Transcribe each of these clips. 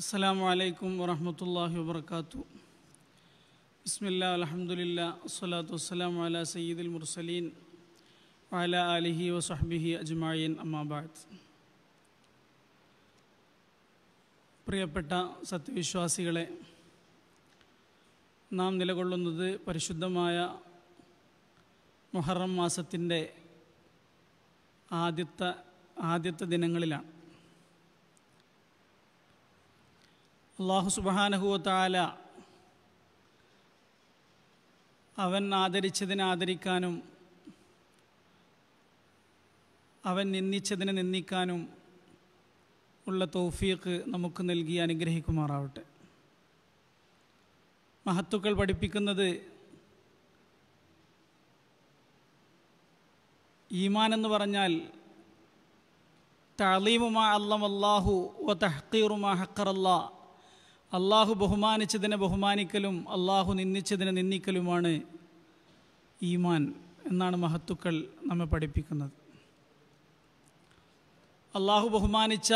അസ്സാം അലൈക്കും വറഹമത്തല്ലാഹി വാത്തു ബിസ്മില്ല അലഹമുല്ല അസ്സലാത്തു വസ്സലാം അല സയ്യിദുൽ മുർസലീൻ അല അലിഹി വസഹബിഹി അജ്മായിൻ അമ്മാബാദ് പ്രിയപ്പെട്ട സത്യവിശ്വാസികളെ നാം നിലകൊള്ളുന്നത് പരിശുദ്ധമായ മുഹറം മാസത്തിൻ്റെ ആദ്യത്തെ ആദ്യത്തെ ദിനങ്ങളിലാണ് അള്ളാഹു സുബാനഹുവത്താല അവൻ ആദരിച്ചതിനെ ആദരിക്കാനും അവൻ നിന്ദിച്ചതിനെ നിന്ദിക്കാനും ഉള്ള തൗഫീഖ് നമുക്ക് നൽകി അനുഗ്രഹിക്കുമാറാവട്ടെ മഹത്തുക്കൾ പഠിപ്പിക്കുന്നത് ഈമാൻ എന്ന് പറഞ്ഞാൽ തളീമുമാ അല്ലാഹു വ തഹ്ക്കീറുമാ ഹക്കറല്ലാ അള്ളാഹു ബഹുമാനിച്ചതിനെ ബഹുമാനിക്കലും അള്ളാഹു നിന്ദിച്ചതിനെ നിന്ദിക്കലുമാണ് ഈമാൻ എന്നാണ് മഹത്തുക്കൾ നമ്മെ പഠിപ്പിക്കുന്നത് അള്ളാഹു ബഹുമാനിച്ച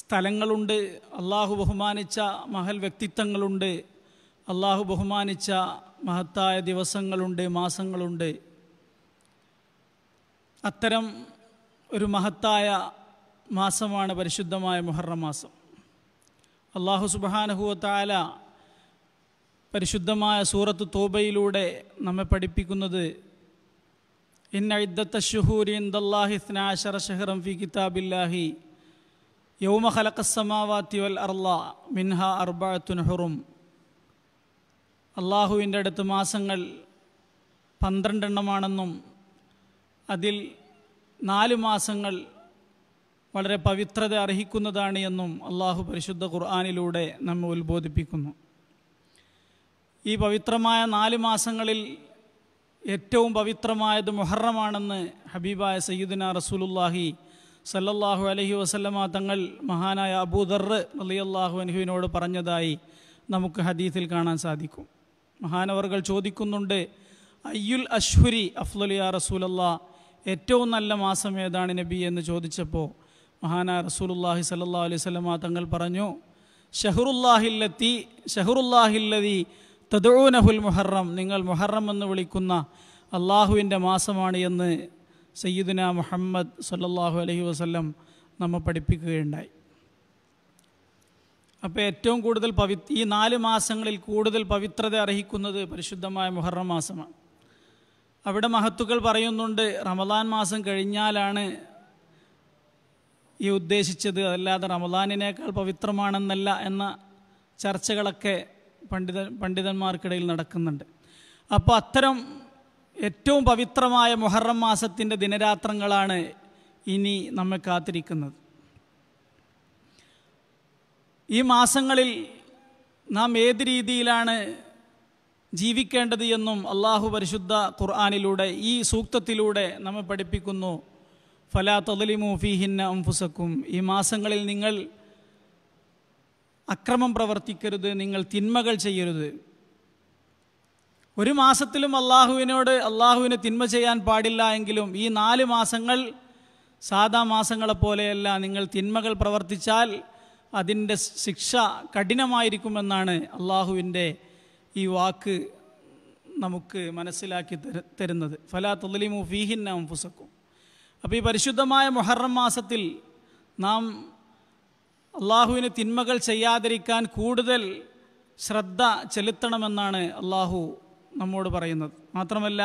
സ്ഥലങ്ങളുണ്ട് അള്ളാഹു ബഹുമാനിച്ച മഹൽ വ്യക്തിത്വങ്ങളുണ്ട് അള്ളാഹു ബഹുമാനിച്ച മഹത്തായ ദിവസങ്ങളുണ്ട് മാസങ്ങളുണ്ട് അത്തരം ഒരു മഹത്തായ മാസമാണ് പരിശുദ്ധമായ മുഹറം മാസം അള്ളാഹു സുബാനഹുവത്തായ പരിശുദ്ധമായ സൂറത്ത് തോബയിലൂടെ നമ്മെ പഠിപ്പിക്കുന്നത് ഇന്ന ഇദ്ദത്ത ഷുഹൂരി ഇന്ദല്ലാഹി ഷെഹറം ഷഹറം ഫി കിതാബില്ലാഹി യൗമ ഹലക്കസമാവാത്തി വൽ അർല മിൻഹ അർബാത്തുൻ ഹുറും അള്ളാഹുവിൻ്റെ അടുത്ത് മാസങ്ങൾ പന്ത്രണ്ടെണ്ണമാണെന്നും അതിൽ നാല് മാസങ്ങൾ വളരെ പവിത്രത അർഹിക്കുന്നതാണ് എന്നും അള്ളാഹു പരിശുദ്ധ ഖുർആാനിലൂടെ നമ്മെ ഉത്ബോധിപ്പിക്കുന്നു ഈ പവിത്രമായ നാല് മാസങ്ങളിൽ ഏറ്റവും പവിത്രമായത് മുഹറമാണെന്ന് ഹബീബായ സയ്യിദിന റസൂലുല്ലാഹി സല്ലല്ലാഹു അലഹി വസല്ലമ തങ്ങൾ മഹാനായ അബൂദർ അലിയല്ലാഹു അനഹുവിനോട് പറഞ്ഞതായി നമുക്ക് ഹദീത്തിൽ കാണാൻ സാധിക്കും മഹാനവർകൾ ചോദിക്കുന്നുണ്ട് അയ്യുൽ അശ്വരി അഫ്ലുലിയ റസൂലല്ലാ ഏറ്റവും നല്ല മാസം ഏതാണ് നബി എന്ന് ചോദിച്ചപ്പോൾ മഹാന റസൂലുല്ലാഹി സല്ലാ അലൈഹി സ്വലമ തങ്ങൾ പറഞ്ഞു ഷഹറുല്ലാഹില്ലത്തി ഷഹറുല്ലാഹില്ലതി തദൂനഹുൽ മുഹറം നിങ്ങൾ മുഹറം എന്ന് വിളിക്കുന്ന അള്ളാഹുവിൻ്റെ മാസമാണ് എന്ന് സയ്യിദുന മുഹമ്മദ് സല്ലാഹു അലഹി വസ്ലം നമ്മെ പഠിപ്പിക്കുകയുണ്ടായി അപ്പോൾ ഏറ്റവും കൂടുതൽ പവി ഈ നാല് മാസങ്ങളിൽ കൂടുതൽ പവിത്രത അർഹിക്കുന്നത് പരിശുദ്ധമായ മുഹറം മാസമാണ് അവിടെ മഹത്തുക്കൾ പറയുന്നുണ്ട് റമദാൻ മാസം കഴിഞ്ഞാലാണ് ഈ ഉദ്ദേശിച്ചത് അല്ലാതെ റമദാനിനേക്കാൾ പവിത്രമാണെന്നല്ല എന്ന ചർച്ചകളൊക്കെ പണ്ഡിത പണ്ഡിതന്മാർക്കിടയിൽ നടക്കുന്നുണ്ട് അപ്പോൾ അത്തരം ഏറ്റവും പവിത്രമായ മുഹറം മാസത്തിൻ്റെ ദിനരാത്രങ്ങളാണ് ഇനി നമ്മെ കാത്തിരിക്കുന്നത് ഈ മാസങ്ങളിൽ നാം ഏത് രീതിയിലാണ് ജീവിക്കേണ്ടത് എന്നും അള്ളാഹു പരിശുദ്ധ ഖുർആാനിലൂടെ ഈ സൂക്തത്തിലൂടെ നമ്മെ പഠിപ്പിക്കുന്നു ഫലാ അംഫുസക്കും ഈ മാസങ്ങളിൽ നിങ്ങൾ അക്രമം പ്രവർത്തിക്കരുത് നിങ്ങൾ തിന്മകൾ ചെയ്യരുത് ഒരു മാസത്തിലും അള്ളാഹുവിനോട് അള്ളാഹുവിനെ തിന്മ ചെയ്യാൻ പാടില്ല എങ്കിലും ഈ നാല് മാസങ്ങൾ സാധാ മാസങ്ങളെപ്പോലെയല്ല നിങ്ങൾ തിന്മകൾ പ്രവർത്തിച്ചാൽ അതിൻ്റെ ശിക്ഷ കഠിനമായിരിക്കുമെന്നാണ് അള്ളാഹുവിൻ്റെ ഈ വാക്ക് നമുക്ക് മനസ്സിലാക്കി തരുന്നത് ഫലാ തൊലിമു ഫീഹിന്ന ഫുസക്കും അപ്പോൾ ഈ പരിശുദ്ധമായ മുഹറം മാസത്തിൽ നാം അള്ളാഹുവിന് തിന്മകൾ ചെയ്യാതിരിക്കാൻ കൂടുതൽ ശ്രദ്ധ ചെലുത്തണമെന്നാണ് അള്ളാഹു നമ്മോട് പറയുന്നത് മാത്രമല്ല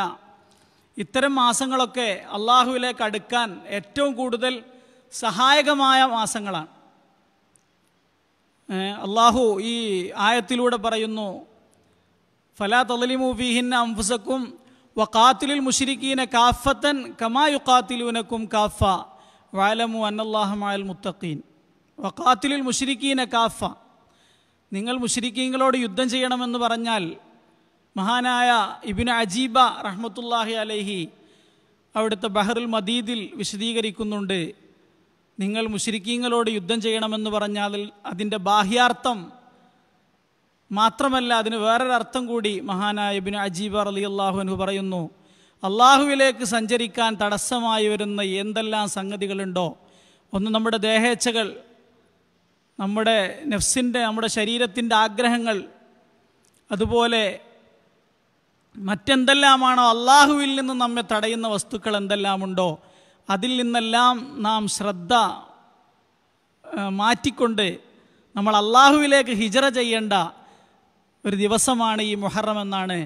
ഇത്തരം മാസങ്ങളൊക്കെ അള്ളാഹുവിലേക്ക് അടുക്കാൻ ഏറ്റവും കൂടുതൽ സഹായകമായ മാസങ്ങളാണ് അള്ളാഹു ഈ ആയത്തിലൂടെ പറയുന്നു ഫലാ തലിമു ഫീഹിന്ന അംഫുസക്കും വഖാത്തിലുൽ മുഷിരിക്കീന കാഫത്തൻ കമായു കാത്തിലൂനക്കും കാഫ വാലമു അന്നല്ലാഹമായൽ മുത്തഖീൻ വഖാത്തിലുൽ മുഷിരിക്കീന കാഫ നിങ്ങൾ മുഷിരിക്കീങ്ങളോട് യുദ്ധം ചെയ്യണമെന്ന് പറഞ്ഞാൽ മഹാനായ ഇബിന് അജീബ റഹ്മത്തുല്ലാഹി അലൈഹി അവിടുത്തെ ബഹറുൽ മദീദിൽ വിശദീകരിക്കുന്നുണ്ട് നിങ്ങൾ മുഷിരിക്കീങ്ങളോട് യുദ്ധം ചെയ്യണമെന്ന് പറഞ്ഞാൽ അതിൻ്റെ ബാഹ്യാർത്ഥം മാത്രമല്ല അതിന് വേറൊരർത്ഥം കൂടി മഹാനായ ബിൻ അജീബ് അലി അള്ളാഹുവിനു പറയുന്നു അള്ളാഹുവിലേക്ക് സഞ്ചരിക്കാൻ തടസ്സമായി വരുന്ന എന്തെല്ലാം സംഗതികളുണ്ടോ ഒന്ന് നമ്മുടെ ദേഹേച്ഛകൾ നമ്മുടെ നെഫ്സിൻ്റെ നമ്മുടെ ശരീരത്തിൻ്റെ ആഗ്രഹങ്ങൾ അതുപോലെ മറ്റെന്തെല്ലാമാണോ അള്ളാഹുവിൽ നിന്ന് നമ്മെ തടയുന്ന വസ്തുക്കൾ എന്തെല്ലാമുണ്ടോ അതിൽ നിന്നെല്ലാം നാം ശ്രദ്ധ മാറ്റിക്കൊണ്ട് നമ്മൾ അള്ളാഹുവിലേക്ക് ഹിജറ ചെയ്യേണ്ട ഒരു ദിവസമാണ് ഈ മുഹറം എന്നാണ്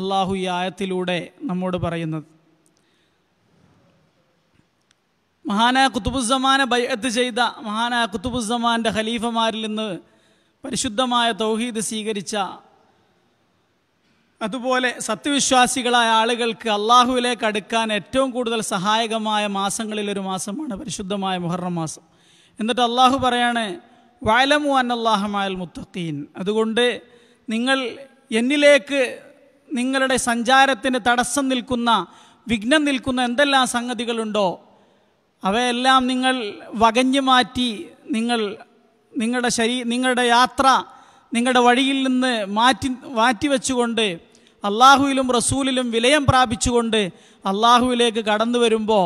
അള്ളാഹു ഈ ആയത്തിലൂടെ നമ്മോട് പറയുന്നത് മഹാനായ കുത്തുബുസമാനെ ബയ്യത്ത് ചെയ്ത മഹാനായ കുത്തുബുസമാൻ്റെ ഖലീഫമാരിൽ നിന്ന് പരിശുദ്ധമായ തൗഹീദ് സ്വീകരിച്ച അതുപോലെ സത്യവിശ്വാസികളായ ആളുകൾക്ക് അള്ളാഹുവിലേക്ക് അടുക്കാൻ ഏറ്റവും കൂടുതൽ സഹായകമായ മാസങ്ങളിലൊരു മാസമാണ് പരിശുദ്ധമായ മുഹറം മാസം എന്നിട്ട് അള്ളാഹു പറയാണ് വയലമു അൻ അള്ളാഹമായൽ മുത്തഖീൻ അതുകൊണ്ട് നിങ്ങൾ എന്നിലേക്ക് നിങ്ങളുടെ സഞ്ചാരത്തിന് തടസ്സം നിൽക്കുന്ന വിഘ്നം നിൽക്കുന്ന എന്തെല്ലാം സംഗതികളുണ്ടോ അവയെല്ലാം നിങ്ങൾ വകഞ്ഞു മാറ്റി നിങ്ങൾ നിങ്ങളുടെ ശരീ നിങ്ങളുടെ യാത്ര നിങ്ങളുടെ വഴിയിൽ നിന്ന് മാറ്റി മാറ്റിവെച്ചുകൊണ്ട് അള്ളാഹുവിലും റസൂലിലും വിലയം പ്രാപിച്ചുകൊണ്ട് അള്ളാഹുവിലേക്ക് കടന്നു വരുമ്പോൾ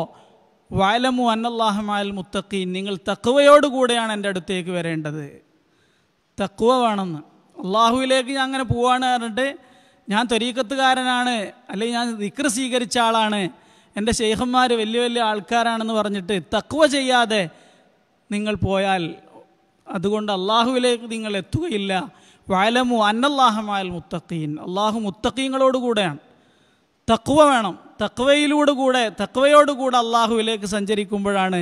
വയലമു അന്നല്ലാഹുമായൽ മുത്തഖീൻ നിങ്ങൾ തക്കുവയോടുകൂടെയാണ് എൻ്റെ അടുത്തേക്ക് വരേണ്ടത് തക്കുവ വേണമെന്ന് അള്ളാഹുവിലേക്ക് ഞാൻ അങ്ങനെ പോവാണ് പറഞ്ഞിട്ട് ഞാൻ തൊരീക്കത്തുകാരനാണ് അല്ലെങ്കിൽ ഞാൻ ദിക്ര സ്വീകരിച്ച ആളാണ് എൻ്റെ ശേഖന്മാർ വലിയ വലിയ ആൾക്കാരാണെന്ന് പറഞ്ഞിട്ട് തക്കുവ ചെയ്യാതെ നിങ്ങൾ പോയാൽ അതുകൊണ്ട് അള്ളാഹുവിലേക്ക് നിങ്ങൾ എത്തുകയില്ല വയലമു അന്നല്ലാഹമായ മുത്തക്കീൻ അള്ളാഹു മുത്തക്കീങ്ങളോട് കൂടെയാണ് തക്കുവ വേണം തക്വയിലൂടെ കൂടെ തക്വയോടുകൂടെ അള്ളാഹുവിലേക്ക് സഞ്ചരിക്കുമ്പോഴാണ്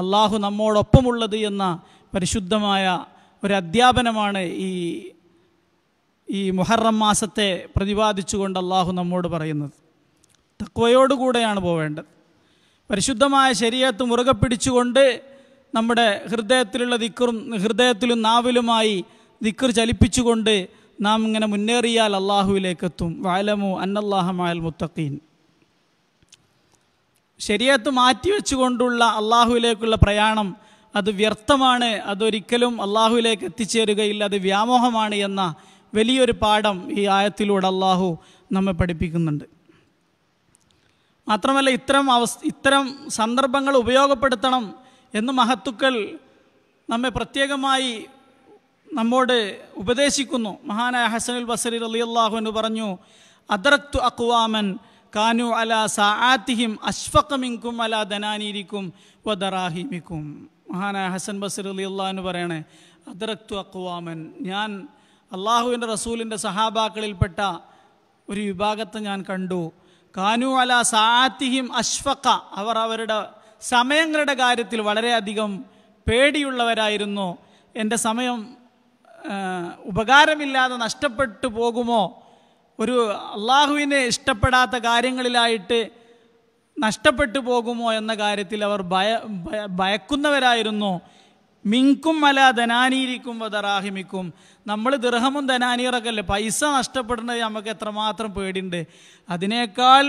അള്ളാഹു നമ്മോടൊപ്പമുള്ളത് എന്ന പരിശുദ്ധമായ ഒരു അധ്യാപനമാണ് ഈ ഈ മുഹറം മാസത്തെ പ്രതിപാദിച്ചുകൊണ്ട് അള്ളാഹു നമ്മോട് പറയുന്നത് തക്വയോടുകൂടെയാണ് പോവേണ്ടത് പരിശുദ്ധമായ ശരീരത്ത് മുറുകെ പിടിച്ചുകൊണ്ട് നമ്മുടെ ഹൃദയത്തിലുള്ള ദിക്കറും ഹൃദയത്തിലും നാവിലുമായി ദിക്കർ ചലിപ്പിച്ചുകൊണ്ട് നാം ഇങ്ങനെ മുന്നേറിയാൽ എത്തും വാലമു അന്നല്ലാഹമായൽ മുത്തഖീൻ ശരീരത്ത് മാറ്റിവെച്ചുകൊണ്ടുള്ള അള്ളാഹുവിലേക്കുള്ള പ്രയാണം അത് വ്യർത്ഥമാണ് അതൊരിക്കലും അള്ളാഹുവിലേക്ക് എത്തിച്ചേരുകയില്ല അത് വ്യാമോഹമാണ് എന്ന വലിയൊരു പാഠം ഈ ആയത്തിലൂടെ അള്ളാഹു നമ്മെ പഠിപ്പിക്കുന്നുണ്ട് മാത്രമല്ല ഇത്തരം അവസ്ഥ ഇത്തരം സന്ദർഭങ്ങൾ ഉപയോഗപ്പെടുത്തണം എന്ന് മഹത്തുക്കൾ നമ്മെ പ്രത്യേകമായി നമ്മോട് ഉപദേശിക്കുന്നു മഹാനായ ഹസനുൽ ബസരി അലി അള്ളാഹു എന്ന് പറഞ്ഞു അദ്രത്തു അക്വാമൻ കാനു അല സാത്തിഹിം അഷ്ഫക്കമിങ്കും അല ധനാനിരിക്കും വദറാഹിമിക്കും മഹാനായ ഹസൻ ബസർ അലി അള്ളാഹു എന്ന് പറയണേ അദ്രത്തു അക്വാമൻ ഞാൻ അള്ളാഹുവിൻ്റെ റസൂലിൻ്റെ സഹാബാക്കളിൽപ്പെട്ട ഒരു വിഭാഗത്തെ ഞാൻ കണ്ടു കാനു അല സാത്തിഹിം അശ്വക്ക അവർ അവരുടെ സമയങ്ങളുടെ കാര്യത്തിൽ വളരെയധികം പേടിയുള്ളവരായിരുന്നു എൻ്റെ സമയം ഉപകാരമില്ലാതെ നഷ്ടപ്പെട്ടു പോകുമോ ഒരു അള്ളാഹുവിനെ ഇഷ്ടപ്പെടാത്ത കാര്യങ്ങളിലായിട്ട് നഷ്ടപ്പെട്ടു പോകുമോ എന്ന കാര്യത്തിൽ അവർ ഭയ ഭയക്കുന്നവരായിരുന്നു മിങ്കും അല ധനാനിയിരിക്കും വതറാഹിമിക്കും നമ്മൾ ദൃഹമും ധനാനീറൊക്കെ പൈസ നഷ്ടപ്പെടുന്നത് നമുക്ക് എത്രമാത്രം പേടിയുണ്ട് അതിനേക്കാൾ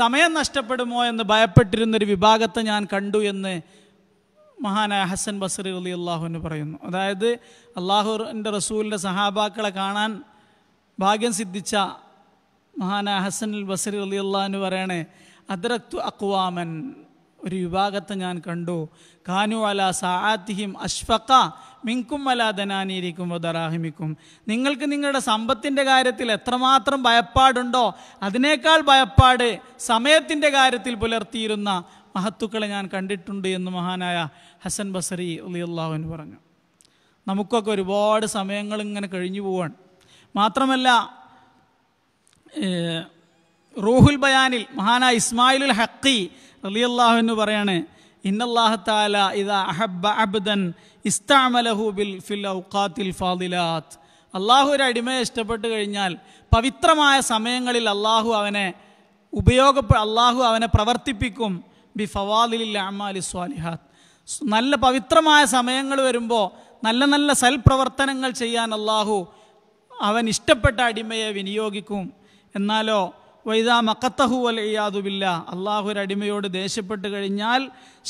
സമയം നഷ്ടപ്പെടുമോ എന്ന് ഭയപ്പെട്ടിരുന്നൊരു വിഭാഗത്തെ ഞാൻ കണ്ടു എന്ന് മഹാനായ ഹസൻ ബസറി അലി അള്ളാഹുവിന് പറയുന്നു അതായത് അള്ളാഹുറിൻ്റെ റസൂലിൻ്റെ സഹാബാക്കളെ കാണാൻ ഭാഗ്യം സിദ്ധിച്ച മഹാനായ ഹസൻ ബസറി അലി അള്ളാഹുവിന് പറയണേ അദ്രത്തു അക്വാമൻ ഒരു വിഭാഗത്തെ ഞാൻ കണ്ടു കാനു അല സാത്തിഹിം അഷ്ഫക്ക മിങ്കും അല ധനാനിരിക്കും ദറാഹിമിക്കും നിങ്ങൾക്ക് നിങ്ങളുടെ സമ്പത്തിൻ്റെ കാര്യത്തിൽ എത്രമാത്രം ഭയപ്പാടുണ്ടോ അതിനേക്കാൾ ഭയപ്പാട് സമയത്തിൻ്റെ കാര്യത്തിൽ പുലർത്തിയിരുന്ന മഹത്തുക്കളെ ഞാൻ കണ്ടിട്ടുണ്ട് എന്ന് മഹാനായ ഹസൻ ബസറി ഉലിയുല്ലാഹുവിന് പറഞ്ഞു നമുക്കൊക്കെ ഒരുപാട് സമയങ്ങൾ ഇങ്ങനെ കഴിഞ്ഞു പോവാണ് മാത്രമല്ല റൂഹുൽ ബയാനിൽ മഹാനായ ഇസ്മായിലുൽ ഹക്കി റലിയല്ലാഹു എന്ന് പറയാണ് ഇന്നല്ലാഹത്താല ഇതാ അഹബ്ബ അബ്ദൻ ഇസ്താമലഹു ബിൽ ഫിൽ ഔഖാത്തിൽ ഫാദിലാത്ത് അള്ളാഹു ഒരു അടിമയെ ഇഷ്ടപ്പെട്ടു കഴിഞ്ഞാൽ പവിത്രമായ സമയങ്ങളിൽ അള്ളാഹു അവനെ ഉപയോഗപ്പെ അള്ളാഹു അവനെ പ്രവർത്തിപ്പിക്കും ബി ഫവാദിലിൽ അമാലി സ്വാലിഹാത്ത് നല്ല പവിത്രമായ സമയങ്ങൾ വരുമ്പോൾ നല്ല നല്ല സൽപ്രവർത്തനങ്ങൾ ചെയ്യാൻ അള്ളാഹു അവൻ ഇഷ്ടപ്പെട്ട അടിമയെ വിനിയോഗിക്കും എന്നാലോ വൈദാ മക്കത്തഹു അലയ്യാതുബില്ല അള്ളാഹുര അടിമയോട് ദേഷ്യപ്പെട്ട് കഴിഞ്ഞാൽ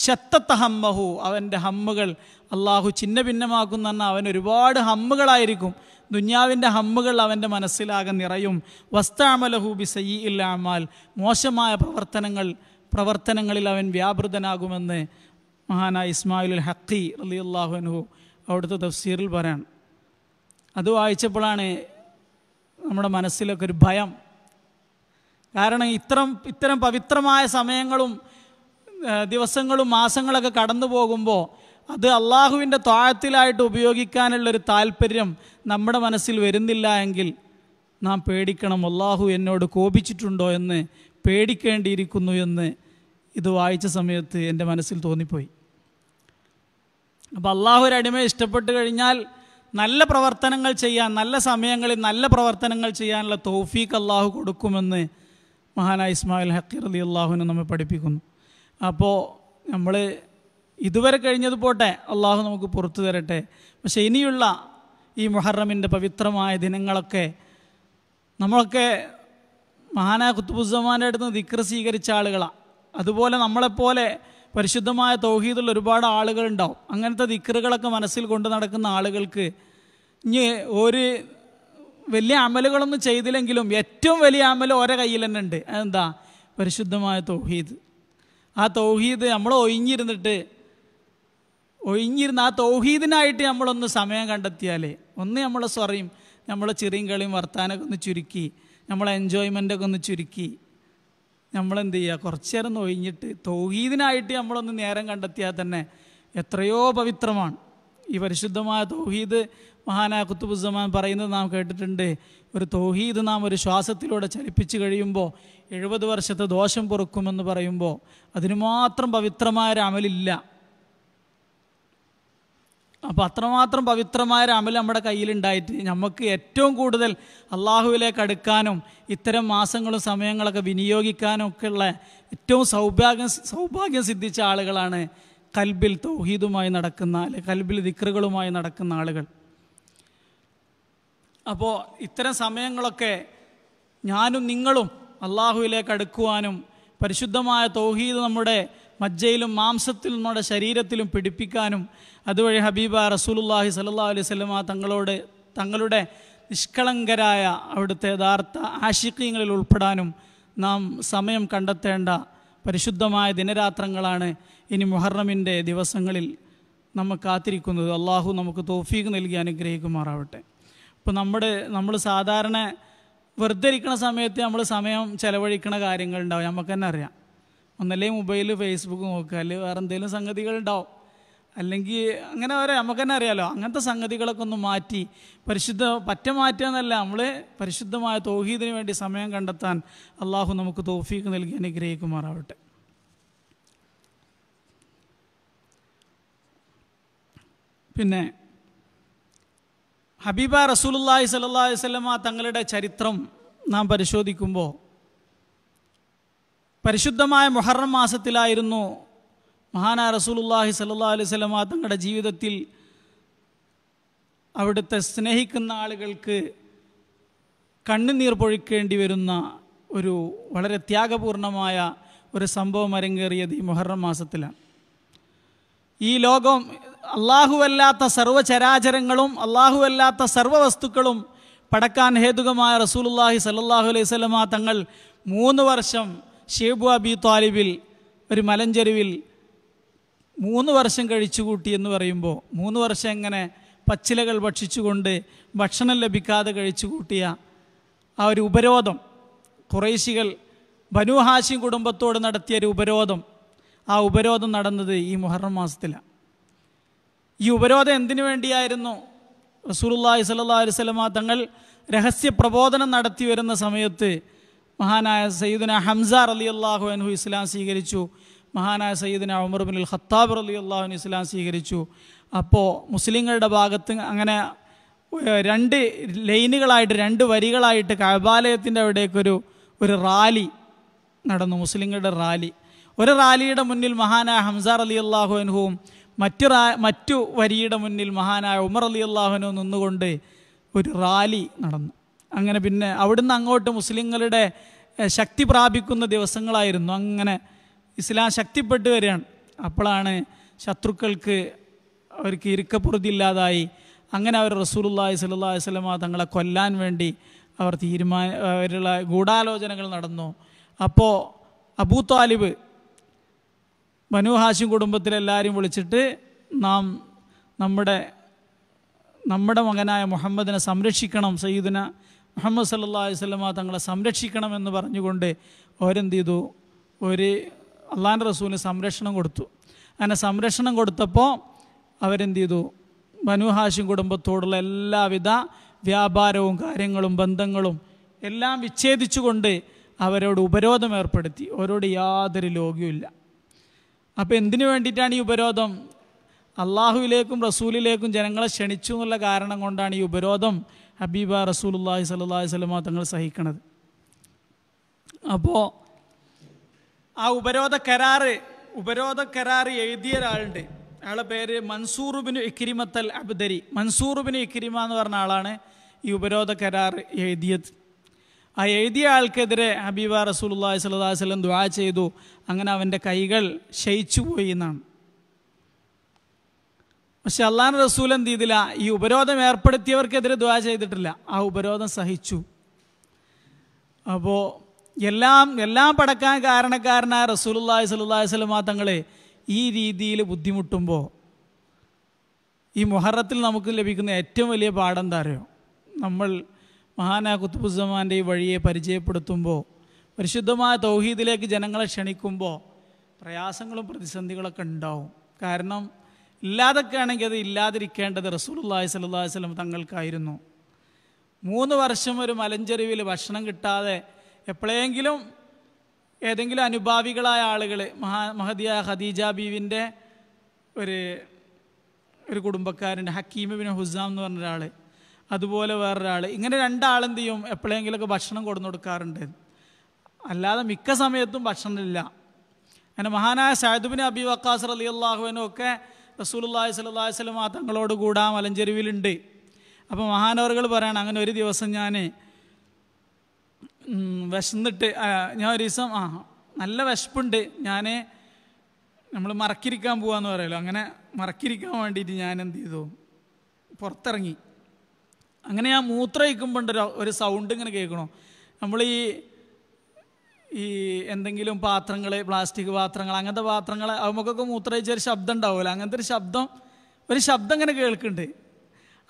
ശത്തത്ത ഹമ്മഹു അവൻ്റെ ഹമ്മുകൾ അള്ളാഹു ചിന്ന ഭിന്നമാക്കുന്ന അവൻ ഒരുപാട് ഹമ്മുകളായിരിക്കും ദുന്യാവിൻ്റെ ഹമ്മുകൾ അവൻ്റെ മനസ്സിലാകെ നിറയും വസ്താമലഹു ബി സയ്യി ഇല്ലാമാൽ മോശമായ പ്രവർത്തനങ്ങൾ പ്രവർത്തനങ്ങളിൽ അവൻ വ്യാപൃതനാകുമെന്ന് മഹാനായ ഇസ്മായിൽ ഹക്കി അലി അള്ളാഹുനഹു അവിടുത്തെ തഫ്സീറിൽ പറയാണ് അത് വായിച്ചപ്പോഴാണ് നമ്മുടെ മനസ്സിലൊക്കെ ഒരു ഭയം കാരണം ഇത്തരം ഇത്തരം പവിത്രമായ സമയങ്ങളും ദിവസങ്ങളും മാസങ്ങളൊക്കെ കടന്നു പോകുമ്പോൾ അത് അള്ളാഹുവിൻ്റെ താഴത്തിലായിട്ട് ഉപയോഗിക്കാനുള്ളൊരു താല്പര്യം നമ്മുടെ മനസ്സിൽ വരുന്നില്ല എങ്കിൽ നാം പേടിക്കണം അള്ളാഹു എന്നോട് കോപിച്ചിട്ടുണ്ടോ എന്ന് പേടിക്കേണ്ടിയിരിക്കുന്നു എന്ന് ഇത് വായിച്ച സമയത്ത് എൻ്റെ മനസ്സിൽ തോന്നിപ്പോയി അപ്പോൾ അള്ളാഹു ഒരു അടിമയെ ഇഷ്ടപ്പെട്ട് കഴിഞ്ഞാൽ നല്ല പ്രവർത്തനങ്ങൾ ചെയ്യാൻ നല്ല സമയങ്ങളിൽ നല്ല പ്രവർത്തനങ്ങൾ ചെയ്യാനുള്ള തൗഫീഖ് അള്ളാഹു കൊടുക്കുമെന്ന് മഹാനായ ഇസ്മായിൽ ഹക്കീർ അലി അള്ളാഹുവിനെ നമ്മെ പഠിപ്പിക്കുന്നു അപ്പോൾ നമ്മൾ ഇതുവരെ കഴിഞ്ഞത് പോട്ടെ അള്ളാഹു നമുക്ക് പുറത്തു തരട്ടെ പക്ഷേ ഇനിയുള്ള ഈ മുഹറമിൻ്റെ പവിത്രമായ ദിനങ്ങളൊക്കെ നമ്മളൊക്കെ മഹാനായ കുത്തുബുസമാൻ്റെ അടുത്ത് നിന്ന് ദിക്ര സ്വീകരിച്ച ആളുകളാണ് അതുപോലെ നമ്മളെപ്പോലെ പരിശുദ്ധമായ തൗഹീദുള്ള ഒരുപാട് ആളുകളുണ്ടാവും അങ്ങനത്തെ ദിക്റുകളൊക്കെ മനസ്സിൽ കൊണ്ട് നടക്കുന്ന ആളുകൾക്ക് ഇനി ഒരു വലിയ അമലുകളൊന്നും ചെയ്തില്ലെങ്കിലും ഏറ്റവും വലിയ അമൽ ഒരേ കയ്യിൽ തന്നെ ഉണ്ട് അതെന്താ പരിശുദ്ധമായ തൗഹീദ് ആ തൗഹീദ് നമ്മൾ ഒഴിഞ്ഞിരുന്നിട്ട് ഒഴിഞ്ഞിരുന്ന ആ തൗഹീദിനായിട്ട് നമ്മളൊന്ന് സമയം കണ്ടെത്തിയാലേ ഒന്ന് നമ്മളെ സൊറയും നമ്മളെ ചെറിയും കളിയും വർത്താനമൊക്കെ ഒന്ന് ചുരുക്കി നമ്മളെ എൻജോയ്മെൻ്റൊക്കെ ഒന്ന് ചുരുക്കി നമ്മളെന്ത് ചെയ്യുക കുറച്ചു നേരം ഒന്ന് ഒഴിഞ്ഞിട്ട് തൗഹീദിനായിട്ട് നമ്മളൊന്ന് നേരം കണ്ടെത്തിയാൽ തന്നെ എത്രയോ പവിത്രമാണ് ഈ പരിശുദ്ധമായ തൗഹീദ് മഹാനായ കുത്തുബുസമാൻ പറയുന്നത് നാം കേട്ടിട്ടുണ്ട് ഒരു തൗഹീദ് നാം ഒരു ശ്വാസത്തിലൂടെ ചലിപ്പിച്ചു കഴിയുമ്പോൾ എഴുപത് വർഷത്തെ ദോഷം പൊറുക്കുമെന്ന് പറയുമ്പോൾ അതിനു മാത്രം പവിത്രമായൊരു അമലില്ല അപ്പോൾ അത്രമാത്രം പവിത്രമായൊരു അമൽ നമ്മുടെ കയ്യിലുണ്ടായിട്ട് നമുക്ക് ഏറ്റവും കൂടുതൽ അള്ളാഹുവിലേക്ക് അടുക്കാനും ഇത്തരം മാസങ്ങളും സമയങ്ങളൊക്കെ വിനിയോഗിക്കാനും ഉള്ള ഏറ്റവും സൗഭാഗ്യം സൗഭാഗ്യം സിദ്ധിച്ച ആളുകളാണ് കൽബിൽ തൗഹീദുമായി നടക്കുന്ന അല്ലെ കൽബിൽ ദിക്റുകളുമായി നടക്കുന്ന ആളുകൾ അപ്പോൾ ഇത്തരം സമയങ്ങളൊക്കെ ഞാനും നിങ്ങളും അള്ളാഹുവിലേക്ക് അടുക്കുവാനും പരിശുദ്ധമായ തൗഹീദ് നമ്മുടെ മജ്ജയിലും മാംസത്തിലും നമ്മുടെ ശരീരത്തിലും പിടിപ്പിക്കാനും അതുവഴി ഹബീബ റസൂലുല്ലാഹി സല്ലാ അലൈഹി സ്വലമ തങ്ങളോട് തങ്ങളുടെ നിഷ്കളങ്കരായ അവിടുത്തെ യഥാർത്ഥ ആശിക്യങ്ങളിൽ ഉൾപ്പെടാനും നാം സമയം കണ്ടെത്തേണ്ട പരിശുദ്ധമായ ദിനരാത്രങ്ങളാണ് ഇനി മുഹറമിൻ്റെ ദിവസങ്ങളിൽ നമ്മൾ കാത്തിരിക്കുന്നത് അള്ളാഹു നമുക്ക് തോഫീക്ക് നൽകി അനുഗ്രഹിക്കുമാറാവട്ടെ ഇപ്പോൾ നമ്മുടെ നമ്മൾ സാധാരണ വെറുതെ ഇരിക്കുന്ന സമയത്ത് നമ്മൾ സമയം ചിലവഴിക്കുന്ന കാര്യങ്ങളുണ്ടാവും നമുക്ക് തന്നെ അറിയാം ഒന്നല്ലേ മൊബൈൽ ഫേസ്ബുക്ക് നോക്കുക അല്ലെങ്കിൽ വേറെ എന്തെങ്കിലും സംഗതികളുണ്ടാവും അല്ലെങ്കിൽ അങ്ങനെ വരെ നമുക്ക് തന്നെ അറിയാമല്ലോ അങ്ങനത്തെ സംഗതികളൊക്കെ ഒന്ന് മാറ്റി പരിശുദ്ധ പറ്റ മാറ്റുക എന്നല്ല നമ്മൾ പരിശുദ്ധമായ തോഹീദിന് വേണ്ടി സമയം കണ്ടെത്താൻ അള്ളാഹു നമുക്ക് തോഫീക്ക് നൽകി അനുഗ്രഹിക്കുമാറാവട്ടെ പിന്നെ ഹബീബ റസൂലുല്ലാഹി സല്ലാ വസല്ലമ തങ്ങളുടെ ചരിത്രം നാം പരിശോധിക്കുമ്പോൾ പരിശുദ്ധമായ മുഹറം മാസത്തിലായിരുന്നു മഹാന റസൂലുല്ലാഹി സല്ലാ അലൈഹി സ്വലമ തങ്ങളുടെ ജീവിതത്തിൽ അവിടുത്തെ സ്നേഹിക്കുന്ന ആളുകൾക്ക് കണ്ണുനീർ പൊഴിക്കേണ്ടി വരുന്ന ഒരു വളരെ ത്യാഗപൂർണമായ ഒരു സംഭവം അരങ്ങേറിയത് ഈ മുഹറം മാസത്തിലാണ് ഈ ലോകം അള്ളാഹുവല്ലാത്ത സർവ്വചരാചരങ്ങളും അള്ളാഹുവല്ലാത്ത സർവ്വവസ്തുക്കളും പടക്കാൻ ഹേതുകമായ റസൂലുല്ലാഹി സല്ലാഹു അലൈഹി സ്വലമ തങ്ങൾ മൂന്ന് വർഷം ഷേബു അബി താലിബിൽ ഒരു മലഞ്ചെരുവിൽ മൂന്ന് വർഷം കഴിച്ചുകൂട്ടി എന്ന് പറയുമ്പോൾ മൂന്ന് വർഷം എങ്ങനെ പച്ചിലകൾ ഭക്ഷിച്ചുകൊണ്ട് ഭക്ഷണം ലഭിക്കാതെ കഴിച്ചുകൂട്ടിയ ആ ഒരു ഉപരോധം കുറേശികൾ ബനുഹാശി കുടുംബത്തോട് നടത്തിയ ഒരു ഉപരോധം ആ ഉപരോധം നടന്നത് ഈ മുഹറം മാസത്തിലാണ് ഈ ഉപരോധം എന്തിനു വേണ്ടിയായിരുന്നു റസൂലുല്ലാഹി സല്ലാ അലുസലമ തങ്ങൾ രഹസ്യ പ്രബോധനം നടത്തി വരുന്ന സമയത്ത് മഹാനായ സയ്യിദിന ഹംസ അലി അള്ളാഹു അനഹു ഇസ്ലാം സ്വീകരിച്ചു മഹാനായ സയ്യിദിന ഉമർബിൻ ഉൽ ഖത്താബ് അലി അള്ളാഹുൻ ഇസ്ലാം സ്വീകരിച്ചു അപ്പോൾ മുസ്ലിങ്ങളുടെ ഭാഗത്ത് അങ്ങനെ രണ്ട് ലൈനുകളായിട്ട് രണ്ട് വരികളായിട്ട് കഴബാലയത്തിൻ്റെ അവിടേക്കൊരു ഒരു റാലി നടന്നു മുസ്ലിങ്ങളുടെ റാലി ഒരു റാലിയുടെ മുന്നിൽ മഹാനായ ഹംസാർ അലി അള്ളാഹു അൻഹുവും മറ്റു മറ്റു വരിയുടെ മുന്നിൽ മഹാനായ ഉമർ അലി അള്ളാഹുനു നിന്നുകൊണ്ട് ഒരു റാലി നടന്നു അങ്ങനെ പിന്നെ അവിടുന്ന് അങ്ങോട്ട് മുസ്ലിങ്ങളുടെ ശക്തി പ്രാപിക്കുന്ന ദിവസങ്ങളായിരുന്നു അങ്ങനെ ഇസ്ലാം ശക്തിപ്പെട്ട് വരികയാണ് അപ്പോഴാണ് ശത്രുക്കൾക്ക് അവർക്ക് ഇല്ലാതായി അങ്ങനെ അവർ റസൂലുല്ലാഹി സ്വല്ലല്ലാഹി സ്വലമ തങ്ങളെ കൊല്ലാൻ വേണ്ടി അവർ തീരുമാന അവരുള്ള ഗൂഢാലോചനകൾ നടന്നു അപ്പോൾ അബൂ താലിബ് ബനുഹാശിം കുടുംബത്തിലെല്ലാവരും വിളിച്ചിട്ട് നാം നമ്മുടെ നമ്മുടെ മകനായ മുഹമ്മദിനെ സംരക്ഷിക്കണം സയ്യിദിന മുഹമ്മദ് സല്ലാ വല്ലമ തങ്ങളെ സംരക്ഷിക്കണം എന്ന് പറഞ്ഞുകൊണ്ട് അവരെന്ത് ചെയ്തു ഒരു അള്ളാൻ റസൂലിന് സംരക്ഷണം കൊടുത്തു അങ്ങനെ സംരക്ഷണം കൊടുത്തപ്പോൾ അവരെന്ത് ചെയ്തു ബനുഹാശിം കുടുംബത്തോടുള്ള എല്ലാവിധ വ്യാപാരവും കാര്യങ്ങളും ബന്ധങ്ങളും എല്ലാം വിച്ഛേദിച്ചുകൊണ്ട് അവരോട് ഉപരോധം ഏർപ്പെടുത്തി അവരോട് യാതൊരു ലോഗ്യമില്ല അപ്പോൾ എന്തിനു വേണ്ടിയിട്ടാണ് ഈ ഉപരോധം അള്ളാഹുവിലേക്കും റസൂലിലേക്കും ജനങ്ങളെ ക്ഷണിച്ചു എന്നുള്ള കാരണം കൊണ്ടാണ് ഈ ഉപരോധം ഹബീബ റസൂലുല്ലാഹി സല്ലാ വല്ലമ തങ്ങൾ സഹിക്കണത് അപ്പോൾ ആ ഉപരോധ കരാറ് ഉപരോധ കരാറ് എഴുതിയ ഒരാളുണ്ട് അയാളെ പേര് മൻസൂറുബിന് ഇക്രിമത്തൽ അബ്ദരി മൻസൂറുബിന് ഇക്രിമ എന്ന് പറഞ്ഞ ആളാണ് ഈ ഉപരോധ കരാർ എഴുതിയത് ആ എഴുതിയ ആൾക്കെതിരെ ഹബീബ റസൂലുല്ലാ സല്ലാ വല്ലം ദ്വാ ചെയ്തു അങ്ങനെ അവൻ്റെ കൈകൾ ക്ഷയിച്ചുപോയി എന്നാണ് പക്ഷെ അള്ളാൻ റസൂൽ എന്ത് ചെയ്തില്ല ഈ ഉപരോധം ഏർപ്പെടുത്തിയവർക്കെതിരെ ദ്വാ ചെയ്തിട്ടില്ല ആ ഉപരോധം സഹിച്ചു അപ്പോൾ എല്ലാം എല്ലാം പടക്കാൻ കാരണക്കാരനായ റസൂലുള്ളാഹി സ്വല്ലല്ലാഹി സ്വലമാ തങ്ങളെ ഈ രീതിയിൽ ബുദ്ധിമുട്ടുമ്പോൾ ഈ മുഹറത്തിൽ നമുക്ക് ലഭിക്കുന്ന ഏറ്റവും വലിയ പാഠം എന്താ അറിയോ നമ്മൾ മഹാന കുത്തുബുസമാൻ്റെ ഈ വഴിയെ പരിചയപ്പെടുത്തുമ്പോൾ പരിശുദ്ധമായ തൗഹീദിലേക്ക് ജനങ്ങളെ ക്ഷണിക്കുമ്പോൾ പ്രയാസങ്ങളും പ്രതിസന്ധികളൊക്കെ ഉണ്ടാവും കാരണം ഇല്ലാതൊക്കെ ആണെങ്കിൽ അത് ഇല്ലാതിരിക്കേണ്ടത് റസൂലുല്ലാഹി സ്വല്ലല്ലാഹി വസല്ലം തങ്ങൾക്കായിരുന്നു മൂന്ന് വർഷം ഒരു മലഞ്ചെരുവിൽ ഭക്ഷണം കിട്ടാതെ എപ്പോഴെങ്കിലും ഏതെങ്കിലും അനുഭാവികളായ ആളുകൾ മഹാ മഹദിയ ഖദീജ ബീവിൻ്റെ ഒരു ഒരു കുടുംബക്കാരൻ്റെ ഹക്കീമ ബിൻ ഹുസാം എന്ന് പറഞ്ഞ ഒരാൾ അതുപോലെ വേറൊരാൾ ഇങ്ങനെ രണ്ടാളെന്ത് ചെയ്യും എപ്പോഴെങ്കിലൊക്കെ ഭക്ഷണം കൊടുന്നു കൊടുക്കാറുണ്ട് അല്ലാതെ മിക്ക സമയത്തും ഭക്ഷണമില്ല അങ്ങനെ മഹാനായ സാഹിബിൻ അബി വക്കാസ് അലി അള്ളാഹുവിനും ഒക്കെ റസൂലുല്ലാഹി സ്വലല്ലാഹി സ്വലം ആ തങ്ങളോട് കൂടാ മലഞ്ചെരുവിലുണ്ട് അപ്പോൾ മഹാനവറുകൾ പറയണം അങ്ങനെ ഒരു ദിവസം ഞാൻ വിശന്നിട്ട് ഞാൻ ഒരു ദിവസം ആ നല്ല വിശപ്പുണ്ട് ഞാൻ നമ്മൾ മറക്കിരിക്കാൻ പോവാന്ന് പറയല്ലോ അങ്ങനെ മറക്കിരിക്കാൻ വേണ്ടിയിട്ട് ഞാൻ എന്ത് ചെയ്തു പുറത്തിറങ്ങി അങ്ങനെ ഞാൻ മൂത്രയിക്കുമ്പോണ്ടൊരു ഒരു സൗണ്ട് ഇങ്ങനെ കേൾക്കണോ നമ്മൾ ഈ ഈ എന്തെങ്കിലും പാത്രങ്ങൾ പ്ലാസ്റ്റിക് പാത്രങ്ങൾ അങ്ങനത്തെ പാത്രങ്ങൾ നമുക്കൊക്കെ മൂത്രയിച്ച ഒരു ശബ്ദം ഉണ്ടാവുമല്ലോ അങ്ങനത്തെ ഒരു ശബ്ദം ഒരു ശബ്ദം ഇങ്ങനെ കേൾക്കുന്നുണ്ട്